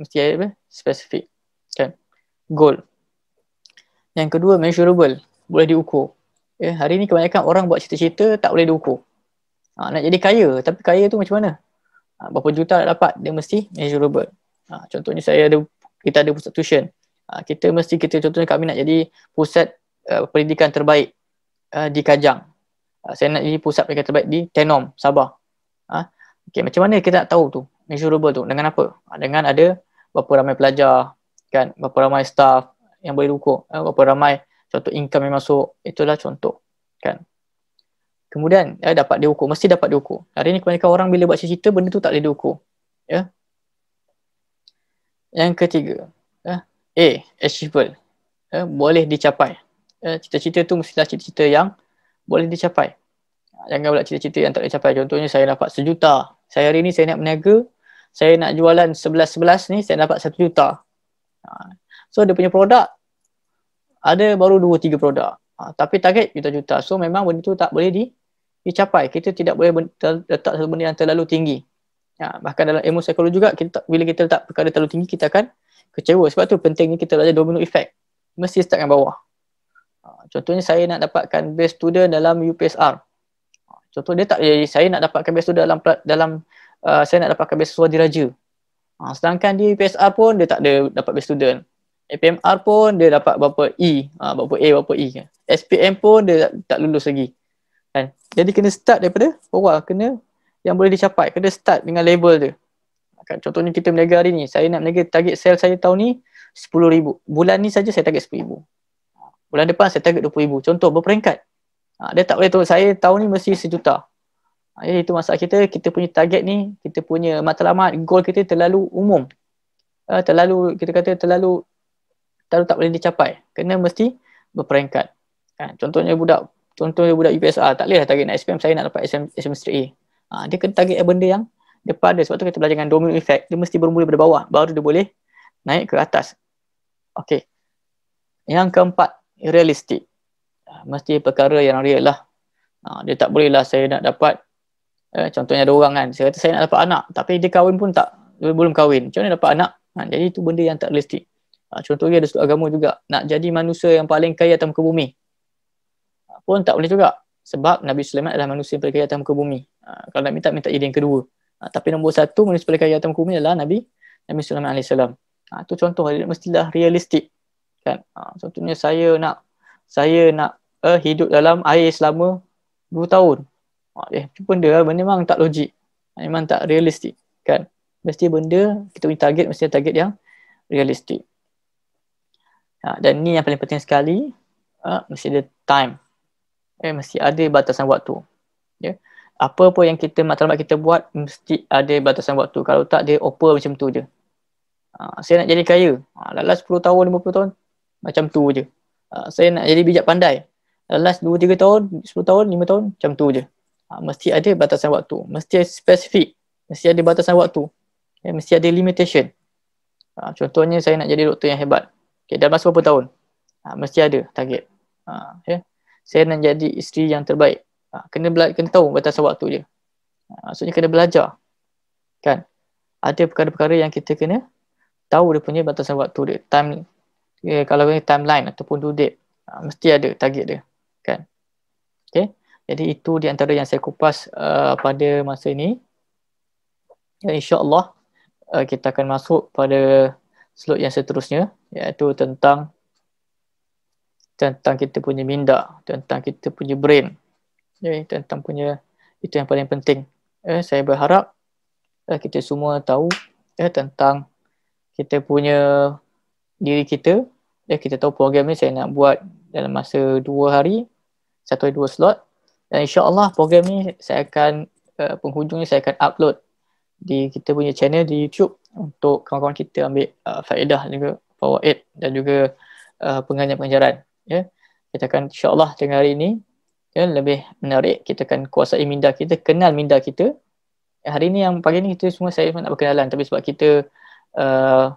Speaker 1: mesti ada apa spesifik kan goal yang kedua measurable boleh diukur ya eh, hari ni kebanyakan orang buat cita-cita tak boleh diukur Ha, nak jadi kaya, tapi kaya tu macam mana? Ha, berapa juta nak dapat, dia mesti measurable. Ha, contohnya saya ada, kita ada pusat tuition. Ha, kita mesti, kita contohnya kami nak jadi pusat uh, pendidikan terbaik uh, di Kajang. Ha, saya nak jadi pusat pendidikan terbaik di Tenom, Sabah. Ha, okay, macam mana kita nak tahu tu, measurable tu? Dengan apa? Ha, dengan ada berapa ramai pelajar, kan, berapa ramai staff yang boleh dukung, ha, berapa ramai contoh income yang masuk, itulah contoh. Kan kemudian ya, dapat diukur mesti dapat diukur hari ni kebanyakan orang bila buat cerita benda tu tak boleh diukur ya yang ketiga ya A achievable ya, boleh dicapai ya, cita-cita tu mestilah cita-cita yang boleh dicapai jangan pula cita-cita yang tak boleh capai contohnya saya dapat sejuta saya hari ni saya nak berniaga saya nak jualan sebelas sebelas ni saya dapat satu juta ha. so dia punya produk ada baru dua tiga produk ha. tapi target juta-juta so memang benda tu tak boleh di dicapai kita tidak boleh letak satu benda yang terlalu tinggi ya, bahkan dalam ilmu psikologi juga kita, bila kita letak perkara terlalu tinggi kita akan kecewa sebab tu pentingnya kita belajar domino effect mesti start dengan bawah ha, contohnya saya nak dapatkan best student dalam UPSR ha, contoh dia tak jadi eh, saya nak dapatkan best student dalam dalam uh, saya nak dapatkan best suara diraja uh, sedangkan di UPSR pun dia tak ada dapat best student APMR pun dia dapat berapa E, uh, berapa A, berapa E SPM pun dia tak, tak lulus lagi kan jadi kena start daripada awal kena yang boleh dicapai kena start dengan label tu kan? contohnya kita berniaga hari ni saya nak berniaga target sale saya tahun ni 10000 bulan ni saja saya target 10000 bulan depan saya target 20000 contoh berperingkat ha, dia tak boleh tahu saya tahun ni mesti sejuta ha, jadi itu masalah kita kita punya target ni kita punya matlamat goal kita terlalu umum ha, terlalu kita kata terlalu terlalu tak boleh dicapai kena mesti berperingkat ha, contohnya budak contoh dia budak UPSR tak lehlah target nak SPM saya nak dapat SM SM straight A. Ha, dia kena target benda yang depan dia sebab tu kita belajar dengan domino effect dia mesti bermula dari bawah baru dia boleh naik ke atas. Okey. Yang keempat realistik. Ha, mesti perkara yang real lah. Ha, dia tak boleh lah saya nak dapat eh, contohnya ada orang kan saya kata saya nak dapat anak tapi dia kahwin pun tak dia belum kahwin. Macam mana dapat anak? Ha, jadi itu benda yang tak realistik. Ha, contohnya ada suatu agama juga nak jadi manusia yang paling kaya atas muka bumi pun tak boleh juga sebab Nabi Sulaiman adalah manusia yang paling kaya atas muka bumi. Ha, kalau nak minta minta ide yang kedua. Ha, tapi nombor satu manusia yang kaya atas muka bumi adalah Nabi Nabi Sulaiman alaihi salam. Ha, tu contoh dia mestilah realistik. Kan? Ha, contohnya saya nak saya nak uh, hidup dalam air selama 2 tahun. Ha, eh pun dia memang tak logik. Ha, memang tak realistik kan. Mesti benda kita punya target mesti target yang realistik. Ha, dan ni yang paling penting sekali uh, mesti ada time eh, mesti ada batasan waktu. Ya. Apa pun yang kita matlamat kita buat mesti ada batasan waktu. Kalau tak dia oper macam tu je. Ha, saya nak jadi kaya. Ha, last 10 tahun 50 tahun macam tu je. Ha, saya nak jadi bijak pandai. Last 2 3 tahun 10 tahun 5 tahun macam tu je. Ha, mesti ada batasan waktu. Mesti spesifik. Mesti ada batasan waktu. Ya, mesti ada limitation. Ha, contohnya saya nak jadi doktor yang hebat. Okay, dalam masa berapa tahun? Ha, mesti ada target. Ha, okay. Ya saya nak jadi isteri yang terbaik. Ha, kena, bela- kena tahu batas waktu dia. Ha, maksudnya kena belajar. Kan? Ada perkara-perkara yang kita kena tahu dia punya batas waktu dia. Time, eh, kalau ni timeline ataupun due date, ha, mesti ada target dia. Kan? Okay? Jadi itu di antara yang saya kupas uh, pada masa ini. Dan insyaAllah uh, kita akan masuk pada slot yang seterusnya iaitu tentang tentang kita punya minda, tentang kita punya brain, okay, eh, tentang punya itu yang paling penting. Eh, saya berharap eh, kita semua tahu eh, tentang kita punya diri kita. Eh, kita tahu program ni saya nak buat dalam masa dua hari, satu dua slot. Dan insya Allah program ni saya akan uh, eh, penghujungnya saya akan upload di kita punya channel di YouTube untuk kawan-kawan kita ambil uh, faedah juga, power aid dan juga uh, pengajian-pengajaran ya kita akan insyaallah dengan hari ini ya lebih menarik kita akan kuasai minda kita kenal minda kita hari ini yang pagi ni kita semua saya pun nak berkenalan tapi sebab kita uh,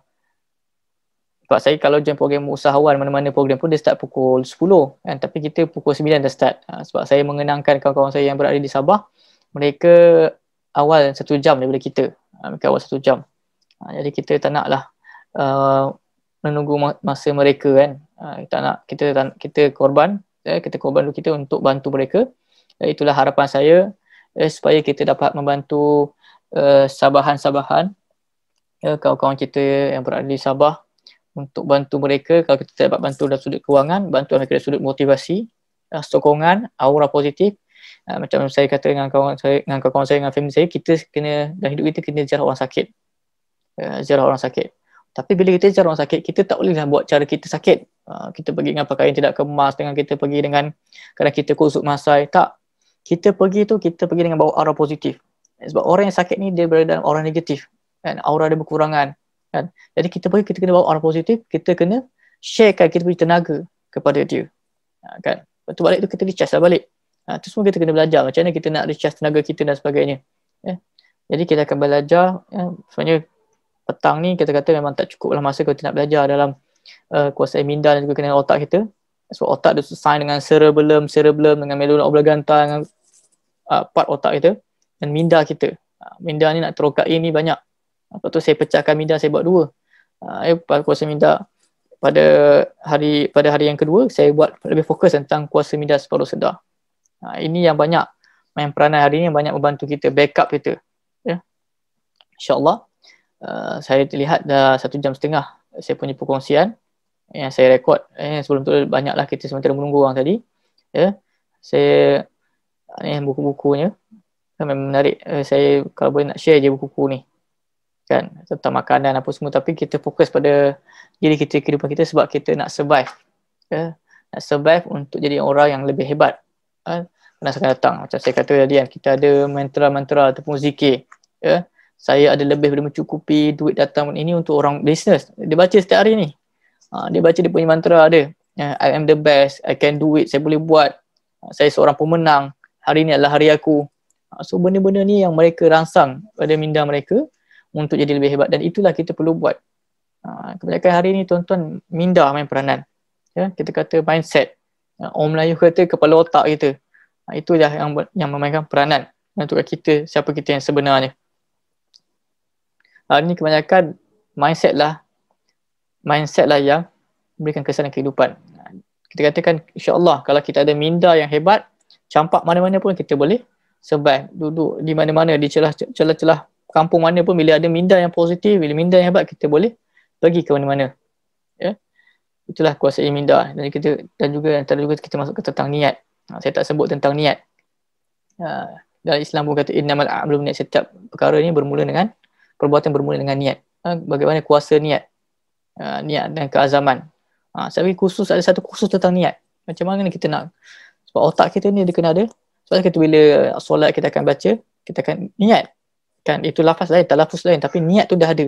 Speaker 1: sebab saya kalau join program usahawan mana-mana program pun dia start pukul 10 kan tapi kita pukul 9 dah start uh, sebab saya mengenangkan kawan-kawan saya yang berada di Sabah mereka awal satu jam daripada kita uh, mereka awal satu jam uh, jadi kita tak naklah uh, menunggu masa mereka kan uh, ha, kita nak kita kita korban eh, kita korban kita untuk bantu mereka eh, itulah harapan saya eh, supaya kita dapat membantu uh, Sabahan-Sabahan eh, kawan-kawan kita yang berada di Sabah untuk bantu mereka kalau kita dapat bantu dalam sudut kewangan bantu mereka dalam sudut motivasi uh, sokongan aura positif uh, macam saya kata dengan kawan saya dengan kawan saya dengan family saya kita kena dalam hidup kita kena jarak orang sakit uh, eh, jarak orang sakit tapi bila kita cari orang sakit, kita tak bolehlah buat cara kita sakit. Uh, kita pergi dengan pakaian tidak kemas, dengan kita pergi dengan kadang kita kusuk masai. Tak. Kita pergi tu, kita pergi dengan bawa aura positif. Eh, sebab orang yang sakit ni, dia berada dalam aura negatif. Kan? Aura dia berkurangan. Kan? Jadi kita pergi, kita kena bawa aura positif, kita kena sharekan kita punya tenaga kepada dia. Uh, kan? Lepas tu balik tu, kita recharge lah balik. Uh, tu semua kita kena belajar. Macam mana kita nak recharge tenaga kita dan sebagainya. Yeah? Jadi kita akan belajar. Yeah? Sebenarnya petang ni kita kata memang tak cukup lah masa kita nak belajar dalam uh, kuasa minda dan juga kena otak kita sebab so, otak dia sesuai dengan cerebellum, cerebellum dengan medulla oblongata dengan uh, part otak kita dan minda kita uh, minda ni nak terokai ini banyak lepas tu saya pecahkan minda saya buat dua uh, eh, kuasa minda pada hari pada hari yang kedua saya buat lebih fokus tentang kuasa minda separuh sedar uh, ini yang banyak main peranan hari ni yang banyak membantu kita backup kita ya yeah. insyaallah Uh, saya terlihat dah satu jam setengah saya punya perkongsian yang saya rekod eh, sebelum tu banyaklah kita sementara menunggu orang tadi ya yeah. saya ni buku-bukunya kan memang menarik eh, saya kalau boleh nak share je buku-buku ni kan tentang makanan apa semua tapi kita fokus pada diri kita kehidupan kita sebab kita nak survive ya yeah. nak survive untuk jadi orang yang lebih hebat kan eh. akan datang macam saya kata tadi kan kita ada mantra-mantra ataupun zikir ya yeah saya ada lebih daripada mencukupi duit datang ini untuk orang business. Dia baca setiap hari ni. Ha, dia baca dia punya mantra ada. Eh, I am the best. I can do it. Saya boleh buat. Ha, saya seorang pemenang. Hari ni adalah hari aku. Ha, so benda-benda ni yang mereka rangsang pada minda mereka untuk jadi lebih hebat dan itulah kita perlu buat. Ha, kebanyakan hari ni tuan-tuan minda main peranan. Ya, kita kata mindset. Ya, orang Melayu kata kepala otak kita. Ha, itulah yang yang memainkan peranan untuk kita siapa kita yang sebenarnya. Uh, ni kebanyakan mindset lah mindset lah yang memberikan kesan kehidupan. Kita katakan insyaAllah kalau kita ada minda yang hebat, campak mana-mana pun kita boleh sebab duduk di mana-mana di celah-celah kampung mana pun bila ada minda yang positif, bila minda yang hebat kita boleh pergi ke mana-mana. Ya. Itulah kuasa minda dan kita dan juga antara juga kita masuk ke tentang niat. Ah, saya tak sebut tentang niat. Ah, dalam Islam pun kata innamal a'malu niat setiap perkara ni bermula dengan perbuatan bermula dengan niat. Ha, bagaimana kuasa niat. Ha, niat dan keazaman. Ha, saya khusus ada satu khusus tentang niat. Macam mana kita nak sebab otak kita ni dia kena ada. Sebab kita bila solat kita akan baca, kita akan niat. Kan itu lafaz lain, tak lafaz lain tapi niat tu dah ada.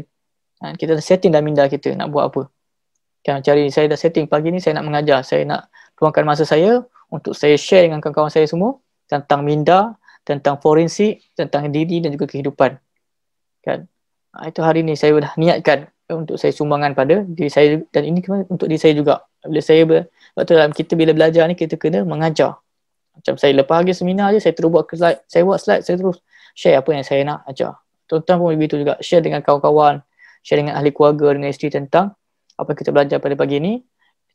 Speaker 1: Ha, kita dah setting dalam minda kita nak buat apa. Kan cari saya dah setting pagi ni saya nak mengajar, saya nak luangkan masa saya untuk saya share dengan kawan-kawan saya semua tentang minda, tentang forensik, tentang diri dan juga kehidupan. Kan? Ah, itu hari ni saya dah niatkan untuk saya sumbangan pada diri saya dan ini untuk diri saya juga. Bila saya ber, waktu dalam kita bila belajar ni kita kena mengajar. Macam saya lepas pagi seminar je saya terus buat slide, saya buat slide, saya terus share apa yang saya nak ajar. Tuan-tuan pun begitu juga, share dengan kawan-kawan, share dengan ahli keluarga, dengan isteri tentang apa kita belajar pada pagi ni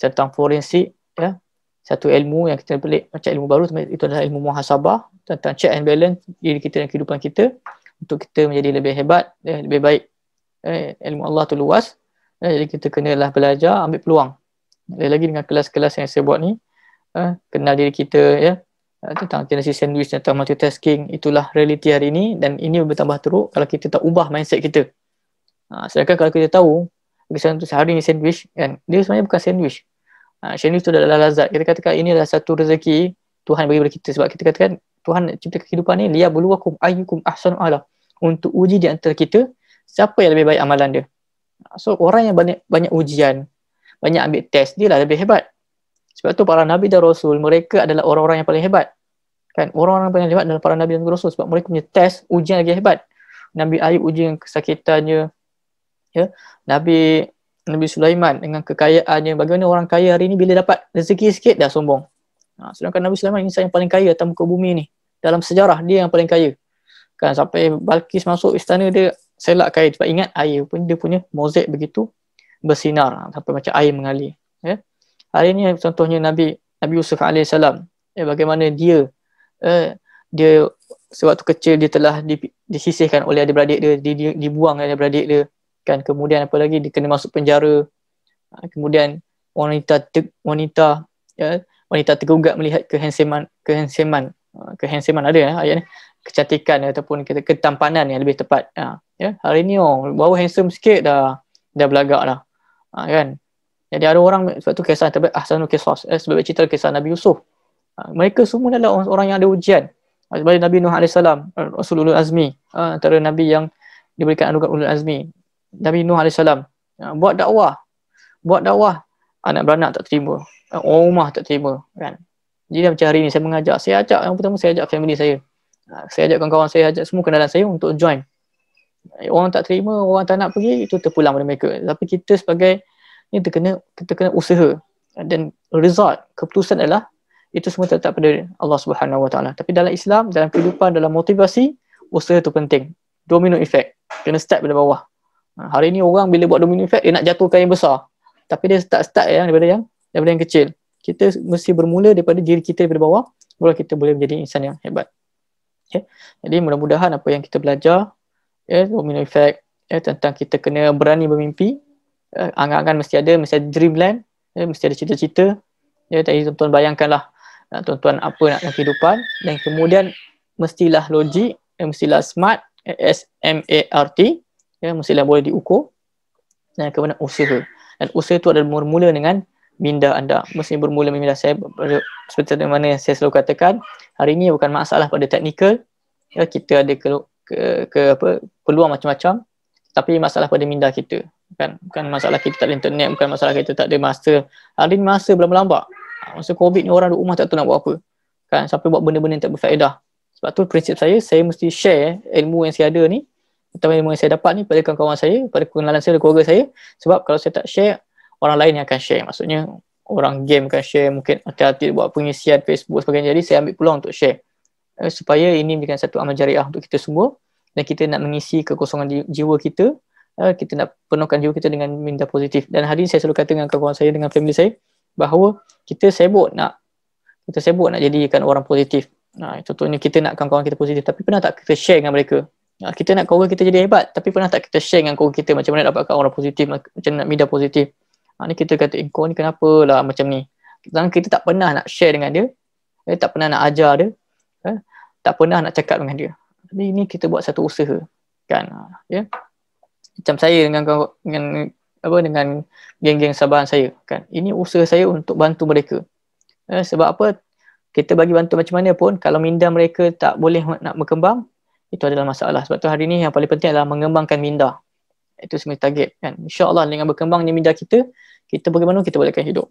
Speaker 1: tentang forensik ya. Satu ilmu yang kita pelik macam ilmu baru itu adalah ilmu muhasabah tentang check and balance diri kita dan kehidupan kita untuk kita menjadi lebih hebat, eh, lebih baik. Eh, ilmu Allah tu luas. Eh, jadi kita kenalah belajar, ambil peluang. Lagi-lagi dengan kelas-kelas yang saya buat ni, eh, kenal diri kita ya, eh, tentang tendensi sandwich tentang multitasking itulah realiti hari ini dan ini bertambah teruk kalau kita tak ubah mindset kita ha, sedangkan kalau kita tahu misalnya tu sehari ni sandwich kan dia sebenarnya bukan sandwich ha, sandwich tu adalah lazat kita katakan ini adalah satu rezeki Tuhan bagi kepada kita sebab kita katakan Tuhan cipta kehidupan ni liya buluwakum ayyukum ahsanu ala untuk uji di antara kita siapa yang lebih baik amalan dia. So orang yang banyak banyak ujian, banyak ambil test dia lah lebih hebat. Sebab tu para nabi dan rasul mereka adalah orang-orang yang paling hebat. Kan orang-orang yang paling hebat adalah para nabi dan rasul sebab mereka punya test ujian lagi hebat. Nabi Ayub ujian kesakitannya ya. Nabi Nabi Sulaiman dengan kekayaannya bagaimana orang kaya hari ni bila dapat rezeki sikit dah sombong. Ha, sedangkan Nabi Sulaiman insan yang paling kaya atas muka bumi ni. Dalam sejarah dia yang paling kaya. Kan sampai Balkis masuk istana dia selak kaya. Sebab ingat air pun dia punya mozek begitu bersinar. Ha, sampai macam air mengalir. Ya. Hari ni contohnya Nabi Nabi Yusuf AS. Eh, bagaimana dia eh, dia sewaktu kecil dia telah di, disisihkan oleh adik-beradik dia. Di, di, dibuang oleh adik-beradik dia. Kan, kemudian apa lagi dia kena masuk penjara. Ha, kemudian wanita wanita ya, wanita tergugat melihat kehenseman kehenseman uh, kehenseman ada ya ayat ni kecantikan ataupun kita ketampanan yang lebih tepat ha, ya hari ni oh bau handsome sikit dah dah belagak dah ha, kan jadi ada orang sebab tu kisah tapi ahsanul kisah eh, sebab cerita kisah Nabi Yusuf ha, mereka semua adalah orang, yang ada ujian sebab Nabi Nuh AS uh, Rasulullah Azmi ha, antara Nabi yang diberikan anugerah ulul azmi Nabi Nuh AS ha, buat dakwah buat dakwah anak beranak tak terima Ah, orang rumah tak terima kan jadi macam hari ni saya mengajak saya ajak yang pertama saya ajak family saya ah, saya ajak kawan-kawan saya ajak semua kenalan saya untuk join eh, orang tak terima orang tak nak pergi itu terpulang pada mereka tapi kita sebagai ni terkena kita kena usaha ah, dan result keputusan adalah itu semua terletak pada Allah Subhanahu Wa tapi dalam Islam dalam kehidupan dalam motivasi usaha tu penting domino effect kena start pada bawah hari ni orang bila buat domino effect dia nak jatuhkan yang besar tapi dia start start yang daripada yang daripada yang kecil. Kita mesti bermula daripada diri kita daripada bawah baru kita boleh menjadi insan yang hebat. Okay. Ya. Jadi mudah-mudahan apa yang kita belajar ya yeah, domino effect ya yeah, tentang kita kena berani bermimpi. Uh, angan-angan mesti ada, mesti ada dreamland, ya yeah, mesti ada cita-cita. Ya yeah, tadi tuan-tuan bayangkanlah uh, tuan-tuan apa nak dalam kehidupan dan kemudian mestilah logik, ya, mestilah smart, S M A R T, ya mestilah boleh diukur dan kemudian usaha. Dan usaha itu adalah bermula dengan minda anda mesti bermula minda saya seperti mana yang saya selalu katakan hari ini bukan masalah pada teknikal ya kita ada ke, ke, ke apa peluang macam-macam tapi masalah pada minda kita kan bukan masalah kita tak ada internet bukan masalah kita tak ada masa hari ini masa belum lambat ha, masa covid ni orang di rumah tak tahu nak buat apa kan sampai buat benda-benda yang tak berfaedah sebab tu prinsip saya saya mesti share ilmu yang saya ada ni atau ilmu yang saya dapat ni pada kawan-kawan saya pada kenalan saya pada keluarga saya sebab kalau saya tak share orang lain yang akan share maksudnya orang game akan share mungkin hati-hati buat pengisian Facebook sebagainya jadi saya ambil peluang untuk share eh, supaya ini bukan satu amal jariah untuk kita semua dan kita nak mengisi kekosongan jiwa kita eh, kita nak penuhkan jiwa kita dengan minda positif dan hari ini saya selalu kata dengan kawan saya dengan family saya bahawa kita sibuk nak kita sibuk nak jadikan orang positif nah, contohnya kita nak kawan-kawan kita positif tapi pernah tak kita share dengan mereka nah, kita nak kawan kita jadi hebat tapi pernah tak kita share dengan kawan kita macam mana nak dapatkan orang positif macam mana nak minda positif ha, ni kita kata engkau eh, ni kenapa lah macam ni dan kita tak pernah nak share dengan dia eh, tak pernah nak ajar dia eh, tak pernah nak cakap dengan dia tapi ini kita buat satu usaha kan ha, ya yeah? macam saya dengan dengan apa dengan geng-geng Sabahan saya kan ini usaha saya untuk bantu mereka eh, sebab apa kita bagi bantu macam mana pun kalau minda mereka tak boleh nak berkembang itu adalah masalah sebab tu hari ini yang paling penting adalah mengembangkan minda itu semua target kan insyaallah dengan berkembangnya minda kita kita bagaimana kita bolehkan hidup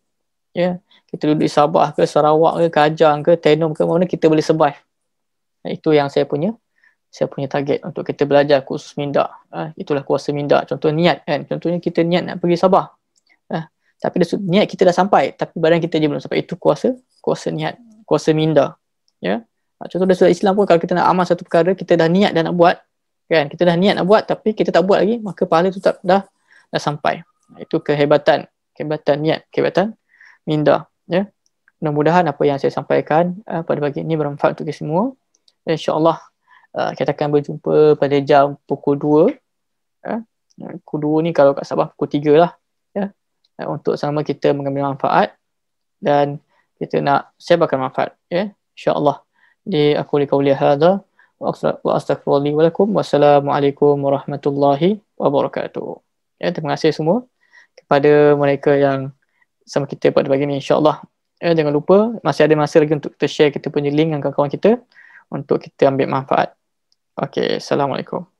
Speaker 1: ya yeah. kita duduk di Sabah ke Sarawak ke Kajang ke Tenom ke mana kita boleh survive nah, itu yang saya punya saya punya target untuk kita belajar khusus minda uh, ah, itulah kuasa minda contoh niat kan contohnya kita niat nak pergi Sabah uh, tapi niat kita dah sampai tapi badan kita je belum sampai itu kuasa kuasa niat kuasa minda ya yeah. uh, contoh dalam surat Islam pun kalau kita nak amal satu perkara kita dah niat dan nak buat kan kita dah niat nak buat tapi kita tak buat lagi maka pahala tu tak dah dah sampai itu kehebatan kebatan niat ya, kebatan minda ya mudah-mudahan apa yang saya sampaikan uh, pada pagi ini bermanfaat untuk kita semua insyaallah uh, kita akan berjumpa pada jam pukul 2 ya eh, pukul 2 ni kalau kat Sabah pukul 3 lah ya uh, untuk sama kita mengambil manfaat dan kita nak sebarkan manfaat ya insyaallah di aku li kauli hadza wa astaghfirullahi wa lakum wassalamu alaikum warahmatullahi wabarakatuh ya terima kasih semua kepada mereka yang sama kita pada bagi ni insyaallah eh, jangan lupa masih ada masa lagi untuk kita share kita punya link dengan kawan-kawan kita untuk kita ambil manfaat okey assalamualaikum